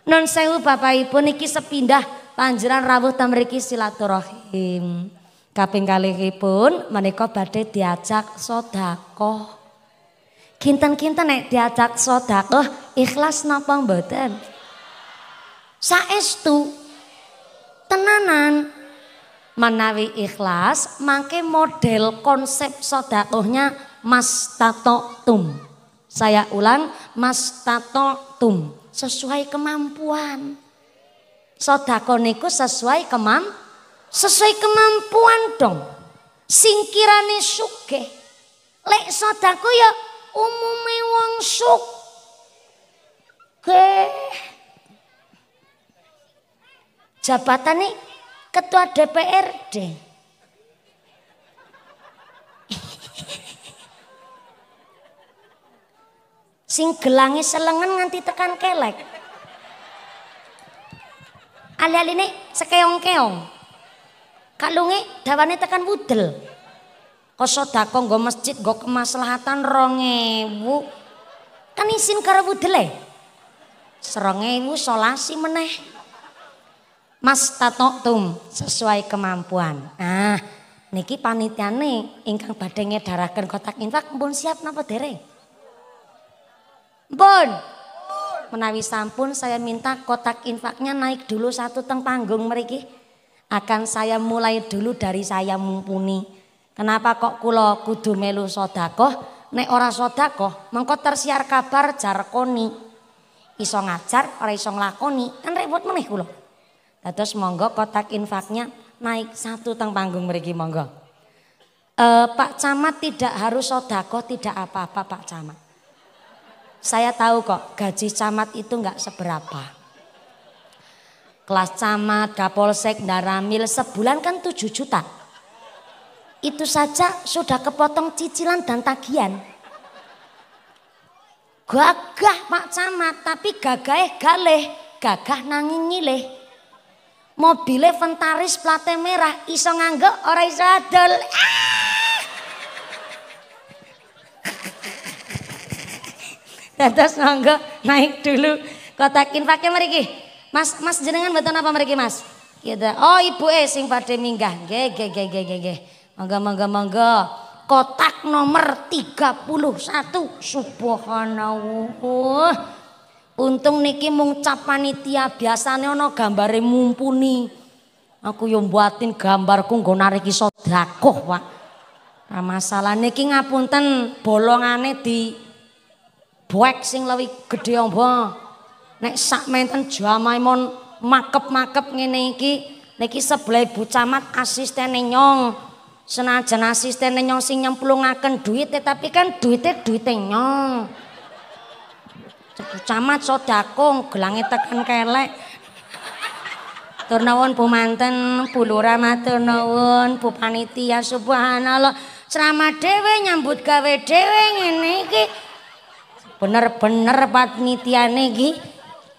S1: Non sewu bapak ibu niki sepindah panjeran rawuh ta mriki silaturahim. Kaping kali pun menika badhe diajak sodako. Kinten-kinten nek diajak sodako ikhlas napa mboten? Saestu tenanan menawi ikhlas mangke model konsep sedekahnya mastatotum. Saya ulang mastatotum sesuai kemampuan. Sodako niku sesuai kemam sesuai kemampuan dong. Singkirane suke, Lek sodako ya umume wong sugih. Jabatan nih ketua DPRD. sing gelangi selengan nganti tekan kelek. Alih-alih sekeong-keong. Kalunge dawane tekan wudel. Kosodako nggo masjid nggo kemaslahatan ronge wu Kan isin karo wudele. Serong wu solasi meneh. Mas tatoktum sesuai kemampuan. Nah, niki panitiane ingkang badhe darahkan kotak infak pun siap napa dereng? Pun. Menawi sampun saya minta kotak infaknya naik dulu satu teng panggung meriki. Akan saya mulai dulu dari saya mumpuni. Kenapa kok kulo kudu melu sodakoh? Nek ora sodakoh, mengko tersiar kabar jarkoni. Iso ngajar, ora iso lakoni kan repot meneh kulo. Terus monggo kotak infaknya naik satu teng panggung meriki monggo. E, Pak Camat tidak harus sodakoh, tidak apa-apa Pak Camat. Saya tahu kok gaji camat itu nggak seberapa. Kelas camat, kapolsek, daramil sebulan kan 7 juta. Itu saja sudah kepotong cicilan dan tagihan. Gagah Pak Camat, tapi gagah eh galeh, gagah nanging ngileh. Mobile Ventaris plat merah iso nganggo ora iso adol. Ah! Dados monggo naik dulu kotak infaknya meriki, Mas Mas jenengan betul apa meriki Mas? Gitu. Oh ibu eh sing badhe minggah. Nggih nggih nggih nggih nggih. Monggo Kotak nomor 31 Subhanallah. Untung niki mung cap panitia biasane ana gambare mumpuni. Aku yo buatin gambarku nggo nariki sedekah, Pak. Nah, masalah niki ngapunten bolongane di buek sing lewi gedhe amba. Nek sak menten jamae mon makep-makep ngene iki, niki sebelah Ibu Camat asistene nyong. Senajan asistene nyong sing nyemplungaken duit tapi kan duite duite nyong. Ibu Camat sodakong gelange tekan kelek. Tur nuwun Bu Manten, Bu Lurah matur Panitia subhanallah. Ceramah dhewe nyambut gawe dhewe ngene iki. bener-bener pat mitiane iki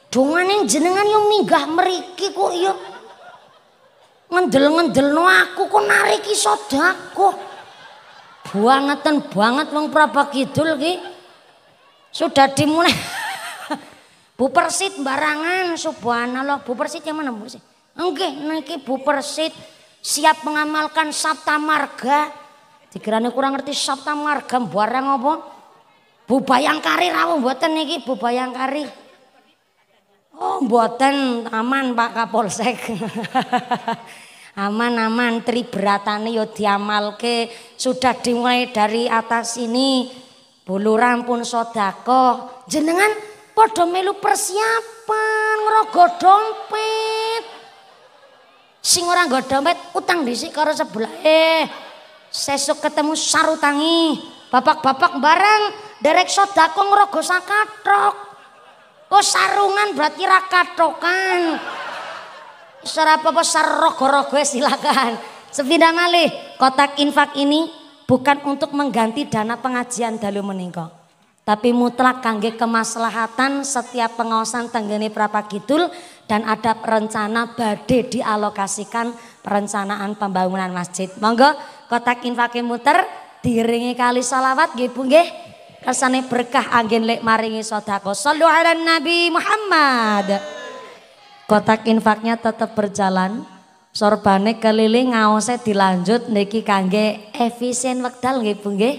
S1: dongane jenengan yo minggah mriki kok yo ngendel-ngendelno aku kok narik iso dagu buangeten banget wong prapa kidul iki sudah dimulai [laughs] Bu Persit barangan subhanallah Bu Persit yang mana Bu Persit nggih niki Bu Persit siap mengamalkan sapta marga dikirane kurang ngerti sapta barang apa Bu Bayangkari rawuh mboten niki Bu Bayangkari. Oh, mboten aman Pak Kapolsek. [laughs] aman aman triberatane ya diamalke sudah dimulai dari atas ini. Buluran pun sodako jenengan padha melu persiapan ngrogo godompet. Sing ora nggo dompet utang dhisik karo sebelah. Eh, sesuk ketemu sarutangi. Bapak-bapak bareng derek sodako ngerogo sakatok kok sarungan berarti rakatokan serapa apa sarogo-rogo ya, silakan sepindah malih kotak infak ini bukan untuk mengganti dana pengajian dalu meningko tapi mutlak kangge kemaslahatan setiap pengawasan tenggene Prapa Kidul dan ada rencana badhe dialokasikan perencanaan pembangunan masjid. Monggo kotak infaknya muter diringi kali salawat gipung gih, Rasane berkah angin lek maringi sodako. Sallu ala Nabi Muhammad. Kotak infaknya tetap berjalan. Sorbane keliling ngawose dilanjut niki kangge efisien wekdal nggih Bu nggih.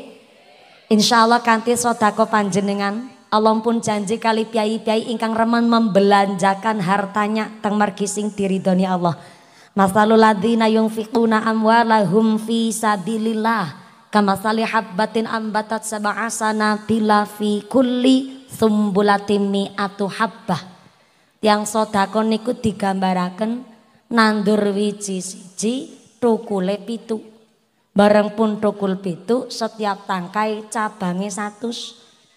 S1: Insyaallah kanthi sodako panjenengan Allah pun janji kali piai-piai ingkang remen membelanjakan hartanya teng margi diri diridhoni Allah. Masalul ladzina yunfiquna amwalahum fi sabilillah Kama sali habbatin ambatat sab'asana bila fi kulli sumbulatin mi'atu habbah. Yang sodako niku digambaraken nandur wiji siji tukule pitu. Bareng pun tukul pitu setiap tangkai cabangnya satu,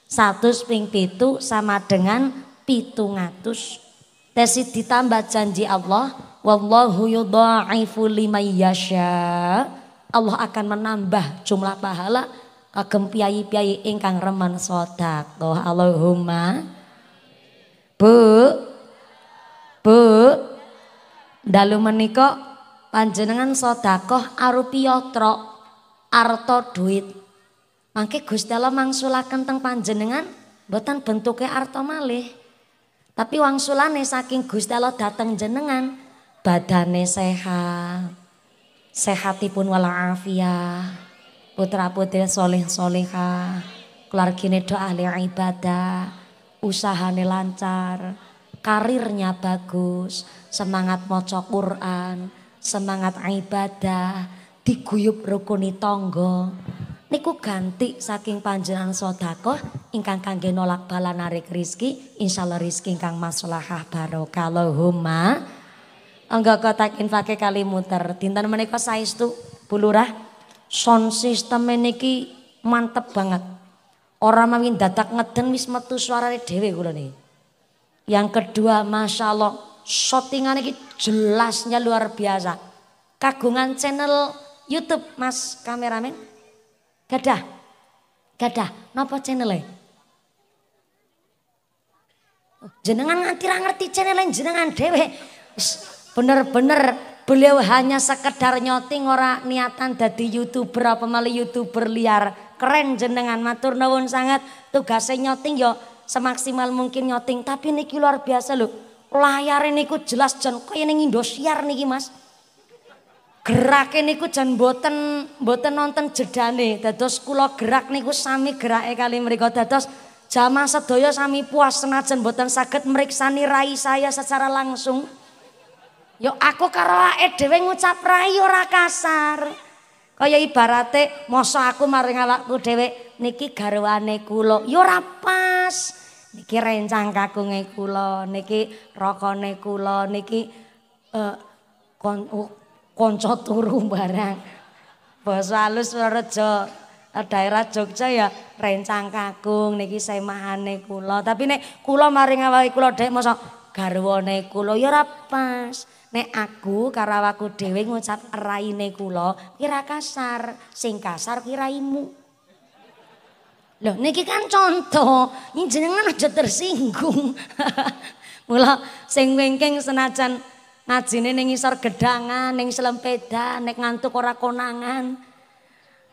S1: satu ping pitu sama dengan pitu ngatus. Tesi ditambah janji Allah. Wallahu yudha'ifu liman yasha' Allah akan menambah jumlah pahala kagem piayi piyayi ingkang remen sedekah. Allahumma Bu Bu dalu menika panjenengan sedekah arupi yatra arta duit. Mangke Gusti Allah mangsulaken teng panjenengan mboten bentuke arta malih. Tapi wangsulane saking Gusti Allah dateng jenengan badane sehat sehatipun walaafia putra putri soleh soleha keluarganya doa ahli ibadah usahane lancar karirnya bagus semangat moco Quran semangat ibadah diguyup rukuni tonggo niku ganti saking panjenengan sodako ingkang kangge nolak bala narik rizki insyaallah rizki ingkang maslahah barokah Allahumma Angga kotakin pakai kali muter. Dinten menika saestu itu bulurah. sound system ki mantep banget. Orang mawin datak ngeden wis metu suara dewe gula nih. Yang kedua Masya Allah shootingan ini jelasnya luar biasa. Kagungan channel Youtube mas kameramen. Gadah. Gadah. Napa channelnya? Jenengan nganti ra ngerti channelnya jenengan dewe. Bener-bener beliau hanya sekedar nyoting orang niatan jadi youtuber apa malah youtuber liar. Keren jenengan matur nuwun sangat tugasnya nyoting yo ya semaksimal mungkin nyoting tapi niki luar biasa loh. Layar ini ku jelas jen kok ini Indosiar niki Mas. ini ku jen boten boten nonton jeda nih Dados kulo gerak niku sami gerak kali mereka dados jamah sedoyo sami puas senajan boten sakit mriksani rai saya secara langsung. Yo aku karo awake dhewe ngucap rai ora kasar. Kaya ibarate masa aku maring awakku dhewe niki garwane kula. Yo ora pas. Niki rencang kagunge kula, niki rakone kula, niki eh, konco oh, turu barang. Basa alus Rejo. daerah Jogja ya rencang kagung niki semahane kula tapi nek kula maring awake kula dek masa garwane kula ya ora pas Nek aku karo aku dhewe ngucap raine kula, kira kasar, sing kasar kiraimu. Loh niki kan contoh, jenengan aja tersinggung. [laughs] Mula sing wingking senajan ngajine ning isor gedangan, ning selempeda, nek ngantuk ora konangan.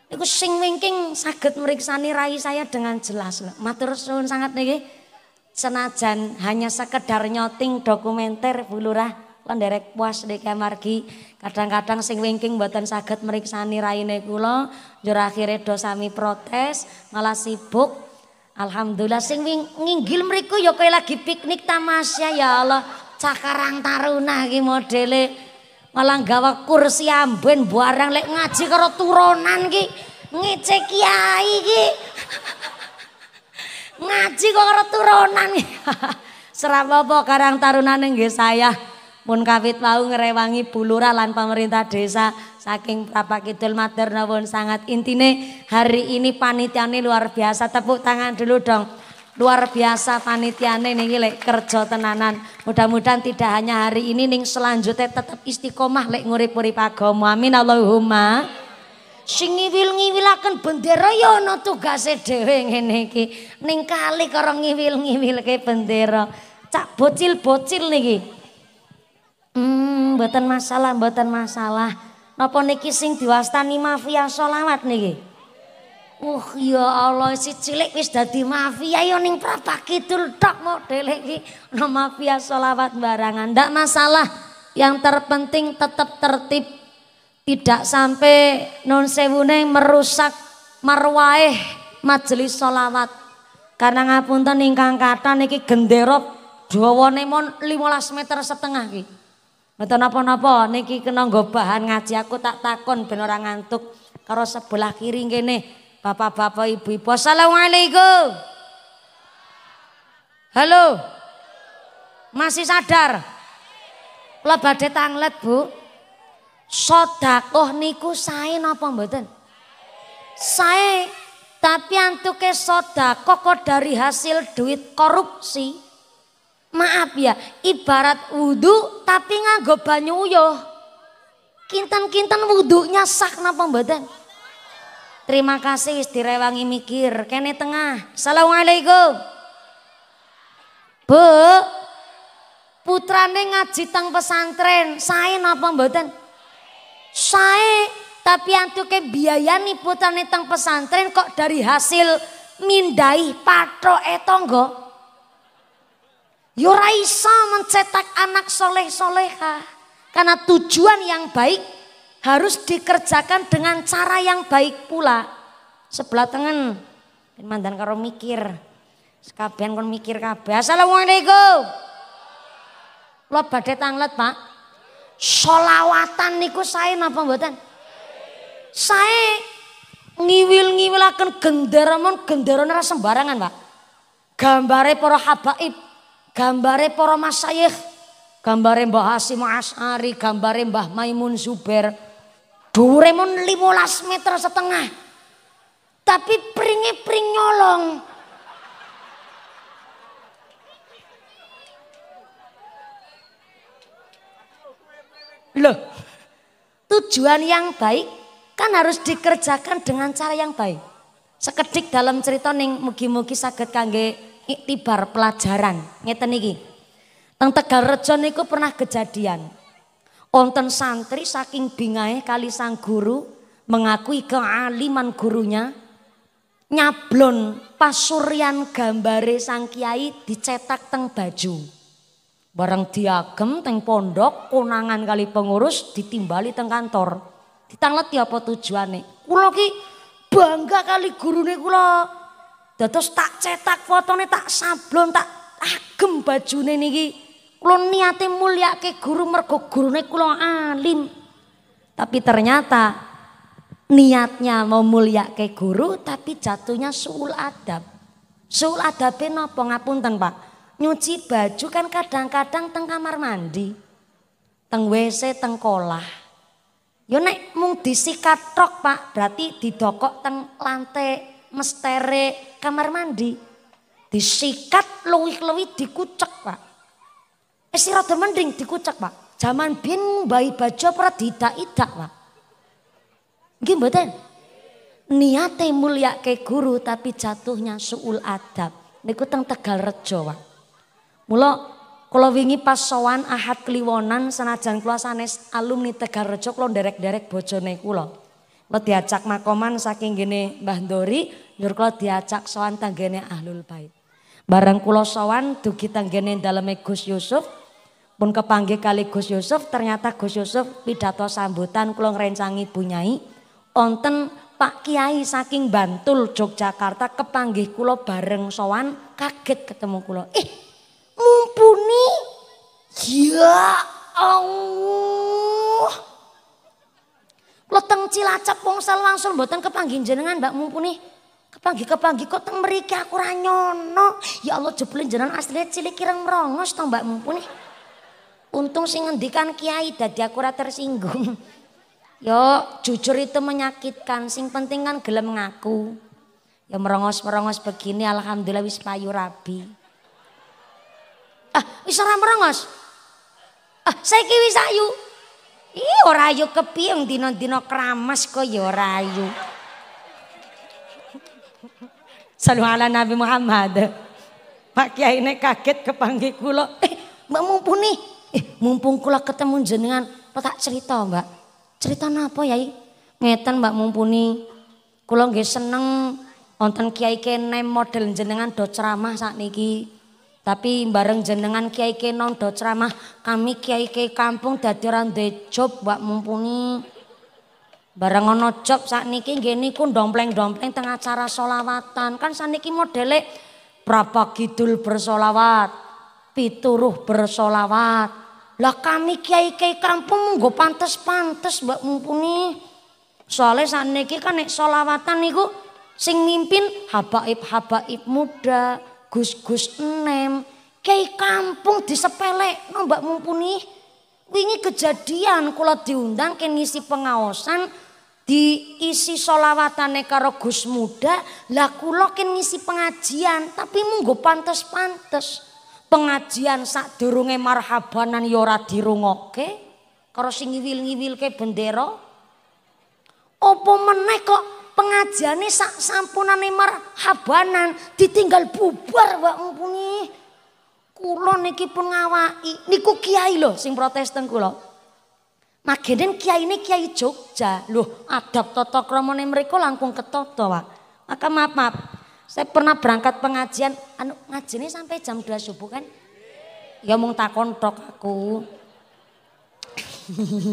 S1: Iku sing wingking saged meriksani rai saya dengan jelas loh. Matur suwun sangat niki. Senajan hanya sekedar nyoting dokumenter bulurah Lurah. Nderek puas dek margi kadang-kadang sing wingking buatan saged meriksani raine kula jur akhire dosami protes malah sibuk alhamdulillah sing wing nginggil mriku ya kaya lagi piknik tamasya ya Allah cakarang taruna iki modele malah gawa kursi amben barang lek ngaji karo turunan iki ngece kiai iki ngaji kok karo turunan [laughs] serap apa karang taruna nggih saya mun kawit wau ngerewangi bulura lan pemerintah desa saking Bapak Kidul Matur nuwun sangat intine hari ini panitiane luar biasa tepuk tangan dulu dong luar biasa panitiane nih lek kerja tenanan mudah-mudahan tidak hanya hari ini ning selanjutnya tetap istiqomah lek ngurip-urip agama amin Allahumma sing ngiwil-ngiwilaken bendera ya ana tugase dhewe ngene iki ning kali karo ngiwil-ngiwilke bendera cak bocil-bocil niki Hmm, mboten masalah, mboten masalah. Napa niki sing diwastani mafia solawat niki? Uh ya Allah si cilik wis dadi mafia ya ning Prapak Kidul tok modele iki no mafia solawat barangan. Ndak masalah. Yang terpenting tetap tertib. Tidak sampai non sewune merusak marwaih majelis solawat. Karena ngapunten ingkang kata niki gendera dawane mon 15 meter setengah iki. Mata napa-napa niki kena nggo bahan ngaji aku tak takon ben ora ngantuk karo sebelah kiri kene bapak-bapak ibu-ibu. Assalamualaikum. Halo. Masih sadar? Kula badhe tanglet, Bu. Sodakoh niku sae napa mboten? Sae. Tapi antuke sodakoh kok dari hasil duit korupsi maaf ya, ibarat wudhu tapi nganggo banyu uyuh. kintan kintan wudhunya sak napa mboten? Terima kasih direwangi mikir, kene tengah. Assalamualaikum. Bu, putra nengat teng pesantren, sae napa mboten? Sae, tapi antuke biayani putra teng pesantren kok dari hasil mindai patro etonggo? Yuraisa mencetak anak soleh-soleha. Karena tujuan yang baik harus dikerjakan dengan cara yang baik pula. Sebelah tengen. Mandan karo mikir. Sekabian kon mikir kabeh. Assalamualaikum. Lo badai tanglet pak. Solawatan niku saya napa buatan? Saya ngiwil akan gendera mon gendera sembarangan pak. Gambare para habaib Gambare para masayikh, gambare Mbah Hasim Asy'ari, gambare Mbah Maimun Zubair. Dhuwure mun 15 meter setengah. Tapi pringe pring nyolong. Loh, tujuan yang baik kan harus dikerjakan dengan cara yang baik. Sekedik dalam cerita ning mugi-mugi saged kangge iktibar pelajaran ngeten niki Teng rejoniku niku pernah kejadian. Onten santri saking bingai kali sang guru mengakui kealiman gurunya nyablon pasurian gambare sang kiai dicetak teng baju. barang diagem teng pondok, konangan kali pengurus ditimbali teng kantor. ditanglet apa tujuane? Kula ki bangga kali gurune kula Dados tak cetak fotone, tak sablon, tak agem bajune niki. Kula niate mulyake guru mergo gurune kula alim. Tapi ternyata niatnya mau mulia ke guru tapi jatuhnya suul adab. Suul adabe napa ngapunten, Pak? Nyuci baju kan kadang-kadang teng kamar mandi. Teng WC, teng kolah. Yo nek mung disikat tok Pak, berarti didokok teng lantai mestere kamar mandi disikat luwih-luwih dikucek pak wis eh, rada mending dikucek pak zaman bin bayi baju ora didak-idak pak nggih mboten mulia kayak guru tapi jatuhnya suul adab niku teng Tegal Rejo Pak mula kalau wingi pas sowan Ahad Kliwonan senajan kelas sanes alumni Tegal Rejo derek-derek nderek bojone kula kalau diajak makoman saking gini Mbah Dori, nyur kalau diajak soan tanggene ahlul bait. Barang kulo soan dugi tanggene daleme Gus Yusuf, pun kepanggih kali Gus Yusuf, ternyata Gus Yusuf pidato sambutan kulo ngerencangi punyai, onten Pak Kiai saking Bantul Yogyakarta kepanggih kulo bareng soan kaget ketemu kulo. Ih, mumpuni. Ya Allah. Lo teng Cilacap Pongsel langsung mboten kepanggih jenengan Mbak mumpuni kepanggih-kepanggih kok teng mriki aku ra nyono. Ya Allah jebelin jenengan asli cilik kirang merongos to Mbak mumpuni. Untung sing ngendikan kiai dadi aku tersinggung. [laughs] Yo, jujur itu menyakitkan. Sing penting kan gelem ngaku. Ya merongos-merongos begini alhamdulillah wis payu rabi. Ah, wis ora merongos. Ah, saiki wis ayu. Ih iya, ora ayu kepiye dina-dina kramas kok ya ora ayu. ala Nabi Muhammad. Pak Kiai ini kaget kepanggih kula. Eh, Mbak mumpuni. Eh, mumpung kula ketemu jenengan, tak cerita, Mbak. Cerita napa, Yai? Ngeten Mbak mumpuni. Kula nggih seneng wonten kiai kene model jenengan do ceramah sakniki. Tapi bareng jenengan Kiai Kenon do ceramah, kami Kiai Kiai kampung dadi ora job mbak mumpuni. Bareng ono job sakniki gini niku dompleng-dompleng tengah acara solawatan. Kan sakniki modele berapa kidul bersolawat, pituruh bersolawat. Lah kami Kiai Kiai kampung nggak pantes-pantes mbak mumpuni. Soalnya saat niki kan nek solawatan niku sing mimpin habaib habaib muda, gus-gus nem, kei kampung di no mbak mumpuni. Wingi kejadian kula diundang ke ngisi pengaosan, diisi solawatane karo gus muda, lah kula ke ngisi pengajian, tapi munggu pantes-pantes. Pengajian sak durunge marhabanan yora ya dirungoke, karo sing ngiwil-ngiwilke bendero, opo meneh kok Pengajian pengajiane sak sampunane habanan ditinggal bubar wa Empuni. kulo niki pun niku kiai loh sing protes teng kula. kiai ini Kiai Jogja. Loh, adab kromo nih mereka langkung ketoto wa Maka maaf, maaf. Saya pernah berangkat pengajian, anu nih sampai jam 2 subuh kan? Ya mung takon tok aku. [laughs]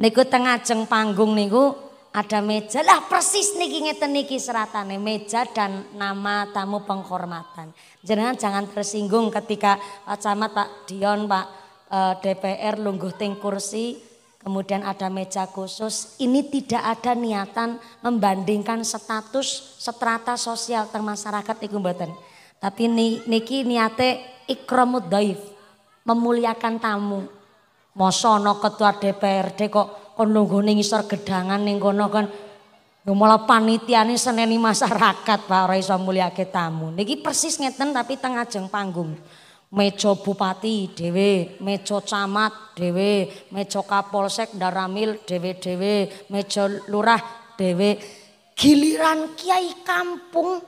S1: niku tengah jeng panggung niku ada meja lah persis niki ngeten niki seratane meja dan nama tamu penghormatan. Jangan jangan tersinggung ketika Pak eh, Camat, Pak Dion, Pak eh, DPR lungguh ting kursi, kemudian ada meja khusus. Ini tidak ada niatan membandingkan status strata sosial termasyarakat iku mboten. Tapi niki niate ikramud daif, memuliakan tamu. Masa ketua DPRD kok kon nunggone ngisor gedangan ning kono kon malah panitiane seneni masyarakat Pak ora iso mulyake tamu. Niki persis ngeten tapi teng ajeng panggung. Meja bupati dhewe, meja camat dhewe, meja kapolsek daramil dhewe-dhewe, meja lurah dhewe. Giliran kiai kampung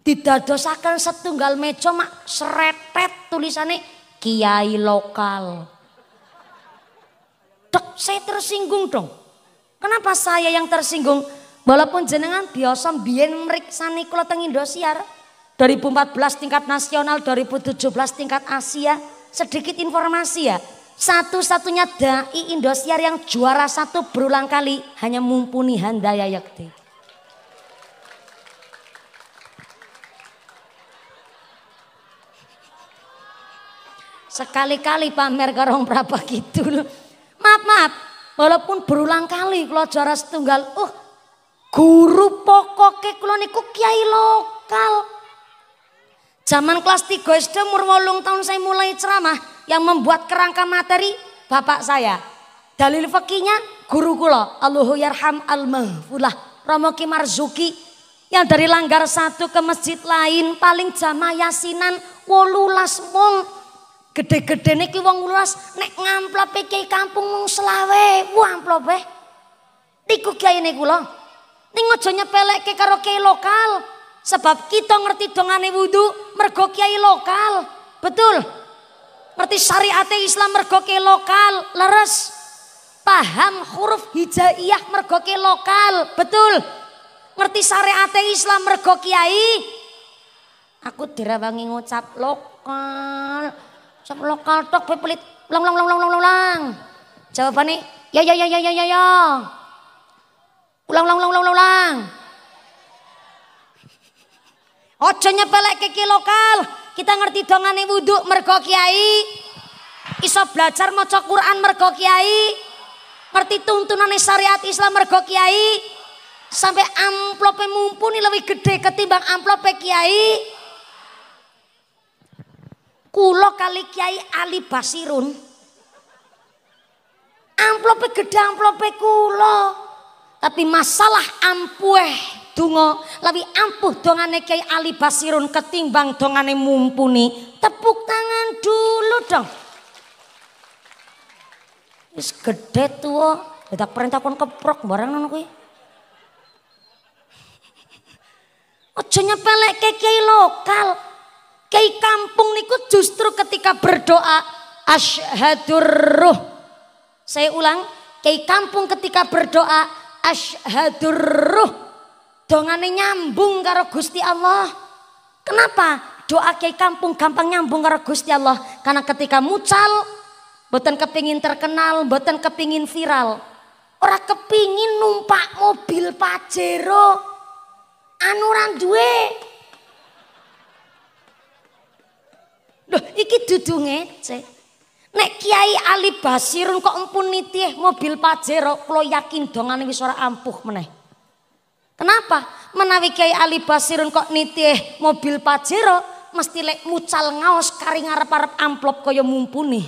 S1: didadosaken setunggal meja mak seretet tulisane kiai lokal dok saya tersinggung dong. Kenapa saya yang tersinggung? Walaupun jenengan biasa mbiyen meriksani kula teng Indosiar 2014 tingkat nasional, 2017 tingkat Asia. Sedikit informasi ya, satu-satunya dai Indosiar yang juara satu berulang kali hanya mumpuni Handaya Yakti. sekali-kali pamer karong berapa gitu loh. Maaf, maaf. Walaupun berulang kali kula juara setunggal, uh guru pokoke kula niku kiai lokal. Zaman kelas 3 SD umur 8 tahun saya mulai ceramah yang membuat kerangka materi bapak saya. Dalil fakinya guru kula Allahu yarham al mahfulah Romoki Marzuki yang dari langgar satu ke masjid lain paling jamaah yasinan wolulas wong Gede-gede niki wong ulas nek ngamplop iki kampung mung selawe, wah amplop eh. Niku kiai niku lho. Ning aja karo kiai lokal. Sebab kita ngerti dongane wudhu mergo kiai lokal. Betul? Ngerti syariat Islam mergo kiai lokal. Leres. Paham huruf hijaiyah mergo kiai lokal. Betul? Ngerti syariat Islam mergo kiai. Aku dirawangi ngucap lokal. Sok lokal tok pe pelit. long long long long lang lang. Jawabane ya ya ya ya ya ya ya. Ulang ulang ulang ulang ulang. Ojo nyepelek kiki lokal. Kita ngerti dongane wudhu mergo kiai. Iso belajar maca Quran mergo kiai. Ngerti tuntunane syariat Islam mergo kiai. Sampai amplopnya mumpuni lebih gede ketimbang amplopnya kiai. Kulo kali Kiai Ali Basirun. Amplope gede amplope kulo. Tapi masalah ampueh dungo lebih ampuh dongane Kiai Ali Basirun ketimbang dongane mumpuni. Tepuk tangan dulu dong. Wis gede tuh, tidak perintah kon keprok barang ngono kuwi. Ojo nyepelek kiai lokal. Kayak kampung niku justru ketika berdoa ashadur ruh. Saya ulang, kei kampung ketika berdoa ashadur ruh. Dongane nyambung karo Gusti Allah. Kenapa? Doa kei kampung gampang nyambung karo Gusti Allah karena ketika mucal boten kepingin terkenal, boten kepingin viral. orang kepingin numpak mobil Pajero. anuran duwe Loh, iki dudu ngece. Nek Kiai Ali Basirun kok empun nitih mobil Pajero, kula yakin dongane wis ora ampuh meneh. Kenapa? Menawi Kiai Ali Basirun kok nitih mobil Pajero, mesti lek mucal ngaos kari ngarep-arep amplop kaya mumpuni.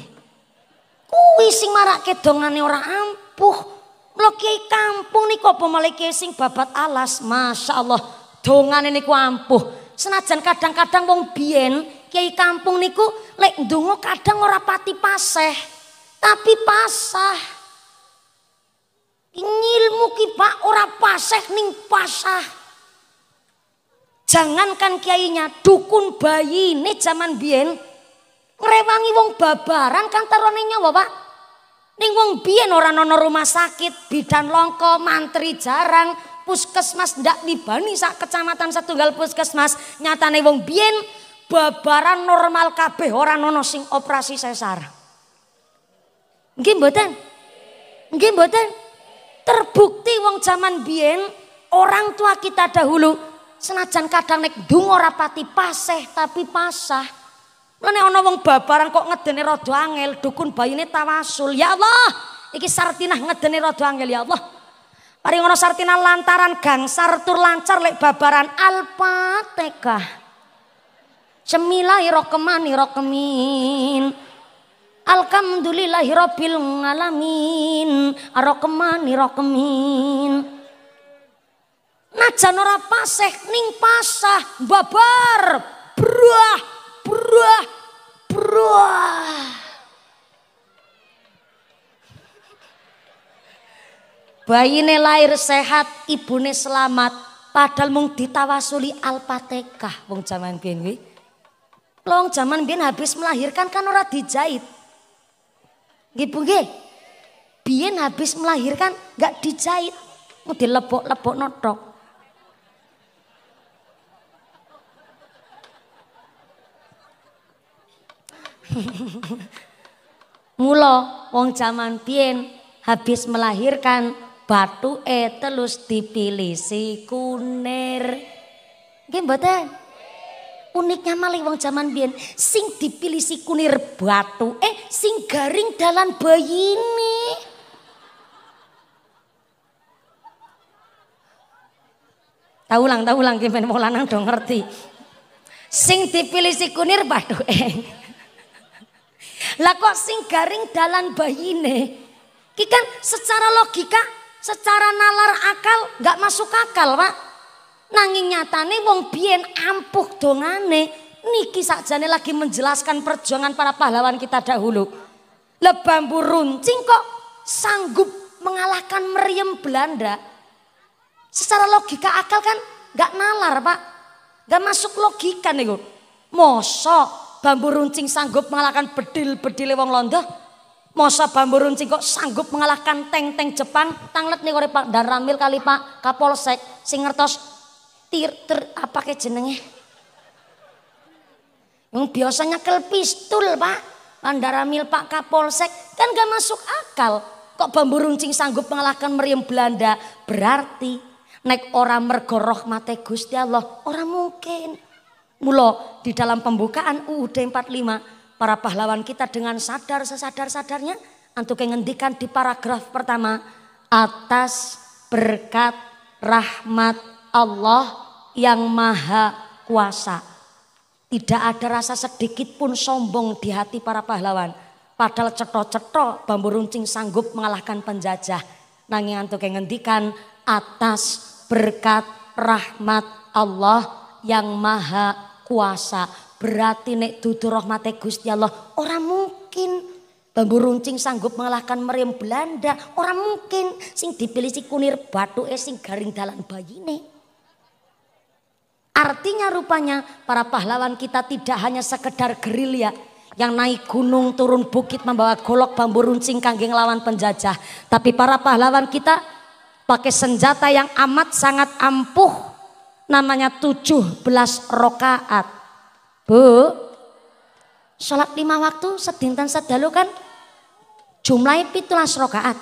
S1: Kuwi sing marake dongane ora ampuh. lo Kiai kampung niku apa malah Kiai sing babat alas. Masya Allah, dongane ku ampuh. Senajan kadang-kadang wong biyen kiai kampung niku lek ndonga kadang ora pati paseh, tapi pasah. Ngilmu ki Pak ora paseh ning pasah. Jangankan kiainya, dukun bayi ini zaman bien, ngrewangi wong babaran kan tarone bapak. Pak. Ning wong bien ora ana rumah sakit, bidan longko, mantri jarang, puskesmas ndak dibani sak kecamatan setunggal puskesmas nyatane wong bien babaran normal kabeh ora nono sing operasi sesar. Nggih mboten? Nggih mboten? Terbukti wong zaman biyen orang tua kita dahulu senajan kadang nek donga ora pati paseh tapi pasah. Lene ana wong babaran kok ngedene rada angel, dukun bayine tawasul. Ya Allah, iki sartinah ngedene rada angel ya Allah. Paring ana sartinah lantaran gangsar tur lancar lek babaran alpateka Cemilai rokemani rokemin. Alhamdulillahi robbil ngalamin. Rokemani rokemin. Najan ora paseh ning pasah babar. Bruah, bruah, bruah. Bayine lahir sehat, ibune selamat, padahal mung ditawasuli alpatekah, fatihah wong jaman biyen kuwi. Long zaman bin habis melahirkan kan ora dijahit. Gipu gih. Bin habis melahirkan nggak dijahit, mau dilepok-lepok notok. [laughs] Mula wong zaman bin habis melahirkan batu e telus dipilisi kunir. Gimbo mboten? uniknya malah wong zaman biyen sing dipilih si kunir batu eh sing garing dalan bayi ini Tahu ulang, tahu ulang gimana mau lanang dong ngerti. Sing dipilih si kunir batu eh. Lah kok sing garing dalan ini Ki kan secara logika, secara nalar akal nggak masuk akal, Pak. Nanging nyatane wong biyen ampuh dongane niki sakjane lagi menjelaskan perjuangan para pahlawan kita dahulu. Le bambu runcing kok sanggup mengalahkan meriam Belanda. Secara logika akal kan gak nalar pak. Gak masuk logika nih Moso bambu runcing sanggup mengalahkan bedil bedil wong Londo. Moso bambu runcing kok sanggup mengalahkan tank-tank Jepang. Tanglet nih Pak dan Ramil kali Pak Kapolsek Singertos tir, ter, apa ke jenenge? Yang biasanya kel pistol pak, mil Pak Kapolsek kan gak masuk akal. Kok bambu runcing sanggup mengalahkan meriam Belanda? Berarti naik orang mergoroh mate Gusti Allah, orang mungkin. Mulo di dalam pembukaan UUD 45 para pahlawan kita dengan sadar sesadar-sadarnya untuk ngendikan di paragraf pertama atas berkat rahmat Allah yang maha kuasa. Tidak ada rasa sedikit pun sombong di hati para pahlawan. Padahal ceto-ceto bambu runcing sanggup mengalahkan penjajah. Nanging antuk yang ngendikan atas berkat rahmat Allah yang maha kuasa. Berarti nek dudu rahmate Gusti Allah Orang mungkin bambu runcing sanggup mengalahkan meriam Belanda. Orang mungkin sing dipilih si kunir batu es sing garing dalan nih. Artinya rupanya para pahlawan kita tidak hanya sekedar gerilya yang naik gunung turun bukit membawa golok bambu runcing kanggeng lawan penjajah. Tapi para pahlawan kita pakai senjata yang amat sangat ampuh namanya 17 rokaat. Bu, sholat lima waktu sedintan sedalu kan jumlahnya pitulas rokaat.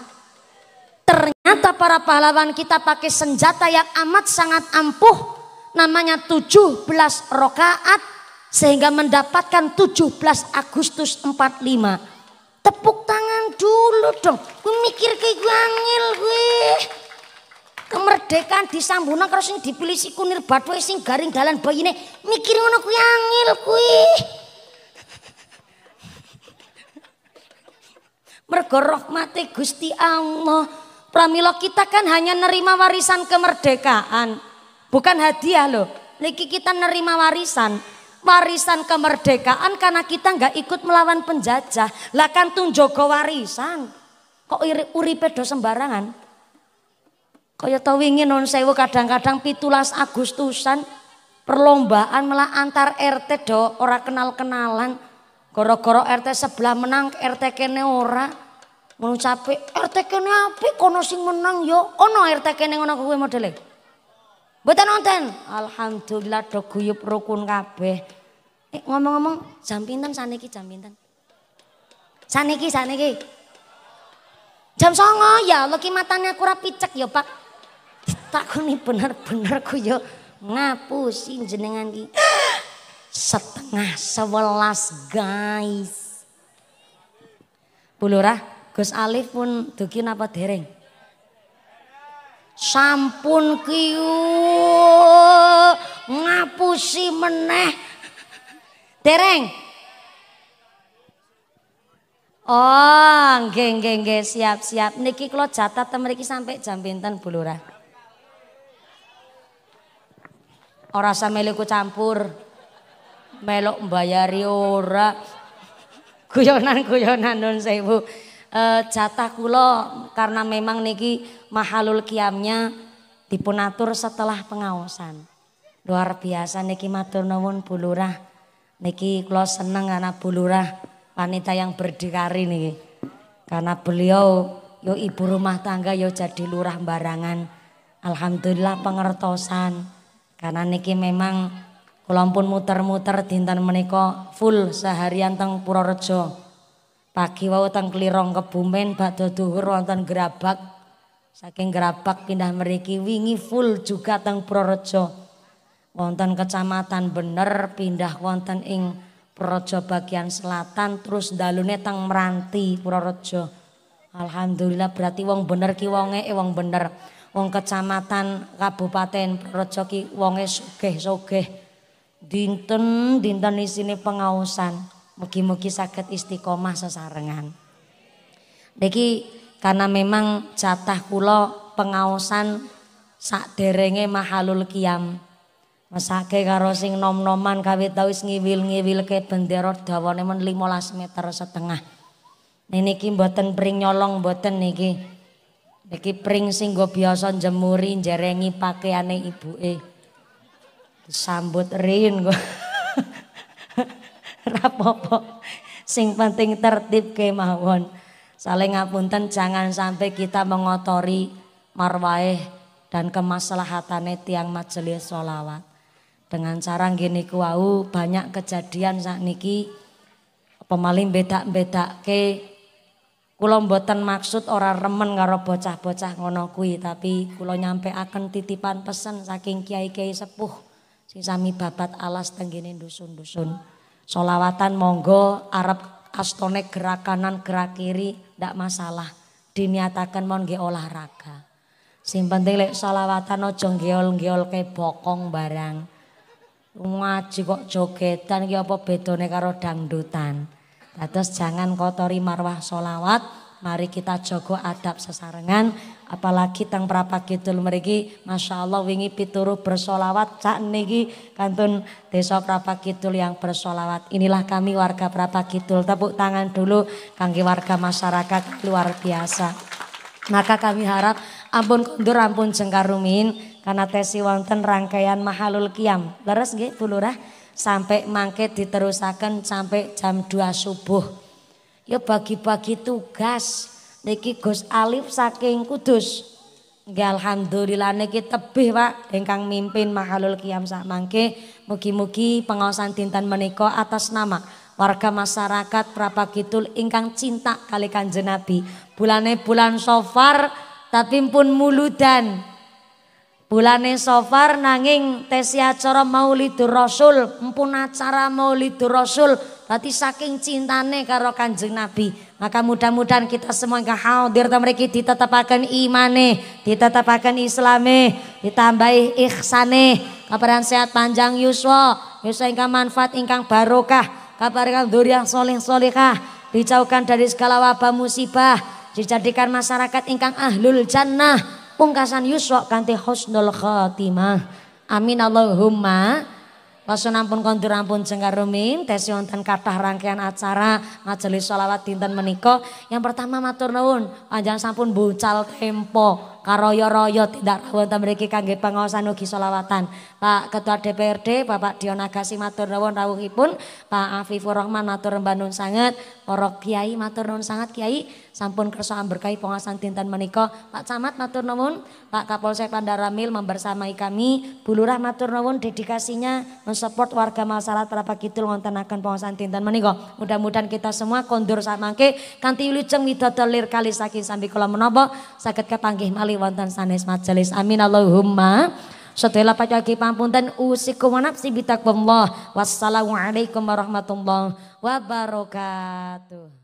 S1: Ternyata para pahlawan kita pakai senjata yang amat sangat ampuh namanya 17 rokaat sehingga mendapatkan 17 Agustus 45. Tepuk tangan dulu dong. Gue mikir kayak gue angil gue. Kemerdekaan di Sambunang sing dipilih si kunir badwe sing garing dalan bayine mikir ngono gue angil gue. Mergoroh mati Gusti Allah. pramilo kita kan hanya nerima warisan kemerdekaan. Bukan hadiah loh. Niki kita nerima warisan. Warisan kemerdekaan karena kita nggak ikut melawan penjajah. Lah kan tunjogo warisan. Kok iri uripe do sembarangan? Kaya tau wingin non sewu kadang-kadang pitulas Agustusan perlombaan malah antar RT do ora kenal-kenalan. Goro-goro RT sebelah menang, RT kene ora. Menung capek, RT kene api kono sing menang yo. Ono RT kene ngono gue modele. Mboten nonton. Alhamdulillah do guyub rukun kabeh. Eh, ngomong-ngomong jam pinten saniki jam pinten? Saniki saniki. Jam songo ya Allah ki matane yo picek ya Pak. kuni bener-bener ku yo ya ngapusi jenengan ki. Setengah sebelas guys. Bulurah Gus Alif pun dugi napa dereng? sampun kiyu ngapusi meneh dereng oh geng geng geng siap-siap niki kula catat temeriki sampai sampe jam pinten Bu ora campur melok mbayari ora guyonan-guyonan nun sewu eh, jatah kulo karena memang niki mahalul kiamnya dipunatur setelah pengawasan Luar biasa niki matur nuwun bulurah. Niki kulo seneng karena bulurah wanita yang berdikari niki. Karena beliau yo ibu rumah tangga yo jadi lurah barangan. Alhamdulillah pengertosan. Karena niki memang kulo pun muter-muter dinten menika full seharian teng Purworejo. Pagi wau teng Klirong Kebumen badhe dhuwur wonten Grabak. Saking Grabak pindah meriki wingi full juga teng Prorejo. Wonten Kecamatan Bener pindah wonten ing Prorejo bagian selatan terus dalune teng Meranti Prorejo. Alhamdulillah berarti wong bener ki wonge eh, wong bener. Wong kecamatan Kabupaten Prorejo ki wonge sugih-sugih. Dinten dinten isine pengaosan. Mugi-mugi sakit istiqomah sesarengan. Niki karena memang jatah kulo pengaosan sak derenge mahalul kiam. masake karo sing nom-noman kawit tau wis ngiwil ke bendera dawane men 15 meter setengah. Niki mboten pring nyolong mboten niki. Niki pring sing nggo biasa pake ane pakaiane e. sambut rin kok. [laughs] rapopo. Sing penting tertib kemawon. Saling ngapunten jangan sampai kita mengotori marwaih dan kemaslahatane tiang majelis solawat. Dengan cara gini kuau banyak kejadian saat niki pemaling beda-beda ke Kulo maksud orang remen karo bocah-bocah ngono kui tapi kulo nyampe akan titipan pesan saking kiai-kiai sepuh si sami babat alas tenggini dusun-dusun. Solawatan monggo Arab astone gerak kanan gerak kiri ndak masalah. Diniatakan mon olahraga. Sing penting lek solawatan aja geol geol ke bokong barang. Ngaji kok jogetan ki apa bedone karo dangdutan. Terus jangan kotori marwah solawat, mari kita jaga adab sesarengan apalagi tang mereka masya Allah wingi pituru bersolawat cak niki kantun desa kidul yang bersolawat inilah kami warga kidul tepuk tangan dulu kangi warga masyarakat luar biasa maka kami harap ampun kondur ampun cengkarumin, karena tesi wonten rangkaian mahalul kiam leres gih, bulurah sampai mangket diterusakan sampai jam 2 subuh ya bagi-bagi tugas Niki Gus Alif saking Kudus. Nggih alhamdulillah niki tebih Pak ingkang mimpin mahalul kiam sak mangke mugi-mugi pengaosan dinten menika atas nama warga masyarakat kidul ingkang cinta kali Kanjeng Nabi. Bulane bulan Sofar tapi pun muludan. Bulane Sofar nanging tesi acara Maulidur Rasul, empun acara Maulidur Rasul Berarti saking cintane karo kanjeng Nabi. Maka mudah-mudahan kita semua enggak hadir ta mriki ditetepaken imane, ditetepaken islame, ditambahi ihsane, kabaran sehat panjang yuswa, yuswa ingkang manfaat ingkang barokah, kabaran yang soling solehah, dijauhkan dari segala wabah musibah, dijadikan masyarakat ingkang ahlul jannah, pungkasan yuswa kanthi husnul khatimah. Amin Allahumma. Wasun ampun kondur ampun jengkar ruming, tesi wonten kathah rangkaian acara majelis sholawat dinten menika. Yang pertama matur nuwun, panjang sampun bucal tempo karoyo-royo tidak rawon mereka kangge pengawasan ugi solawatan. Pak Ketua DPRD Bapak Dionagasi matur nuwun rawuhipun, Pak Afifur Rahman matur rembanun sangat, Orok kiai matur nuwun sangat kiai sampun kersa amberkahi pengawasan dinten meniko Pak Camat matur nuwun, Pak Kapolsek Pandaramil membersamai kami, Bulurah matur nuwun dedikasinya mensupport warga masyarakat Kelapa Kidul wontenaken pengawasan dinten meniko Mudah-mudahan kita semua kondur saat mangke kanti widodo lir kali saking sambil kolam menapa sakit kepanggih malih kali wonten sanes majelis. Amin Allahumma. Sedaya pacaki pampunten usikum wa nafsi bitaqwallah. Wassalamualaikum warahmatullahi wabarakatuh.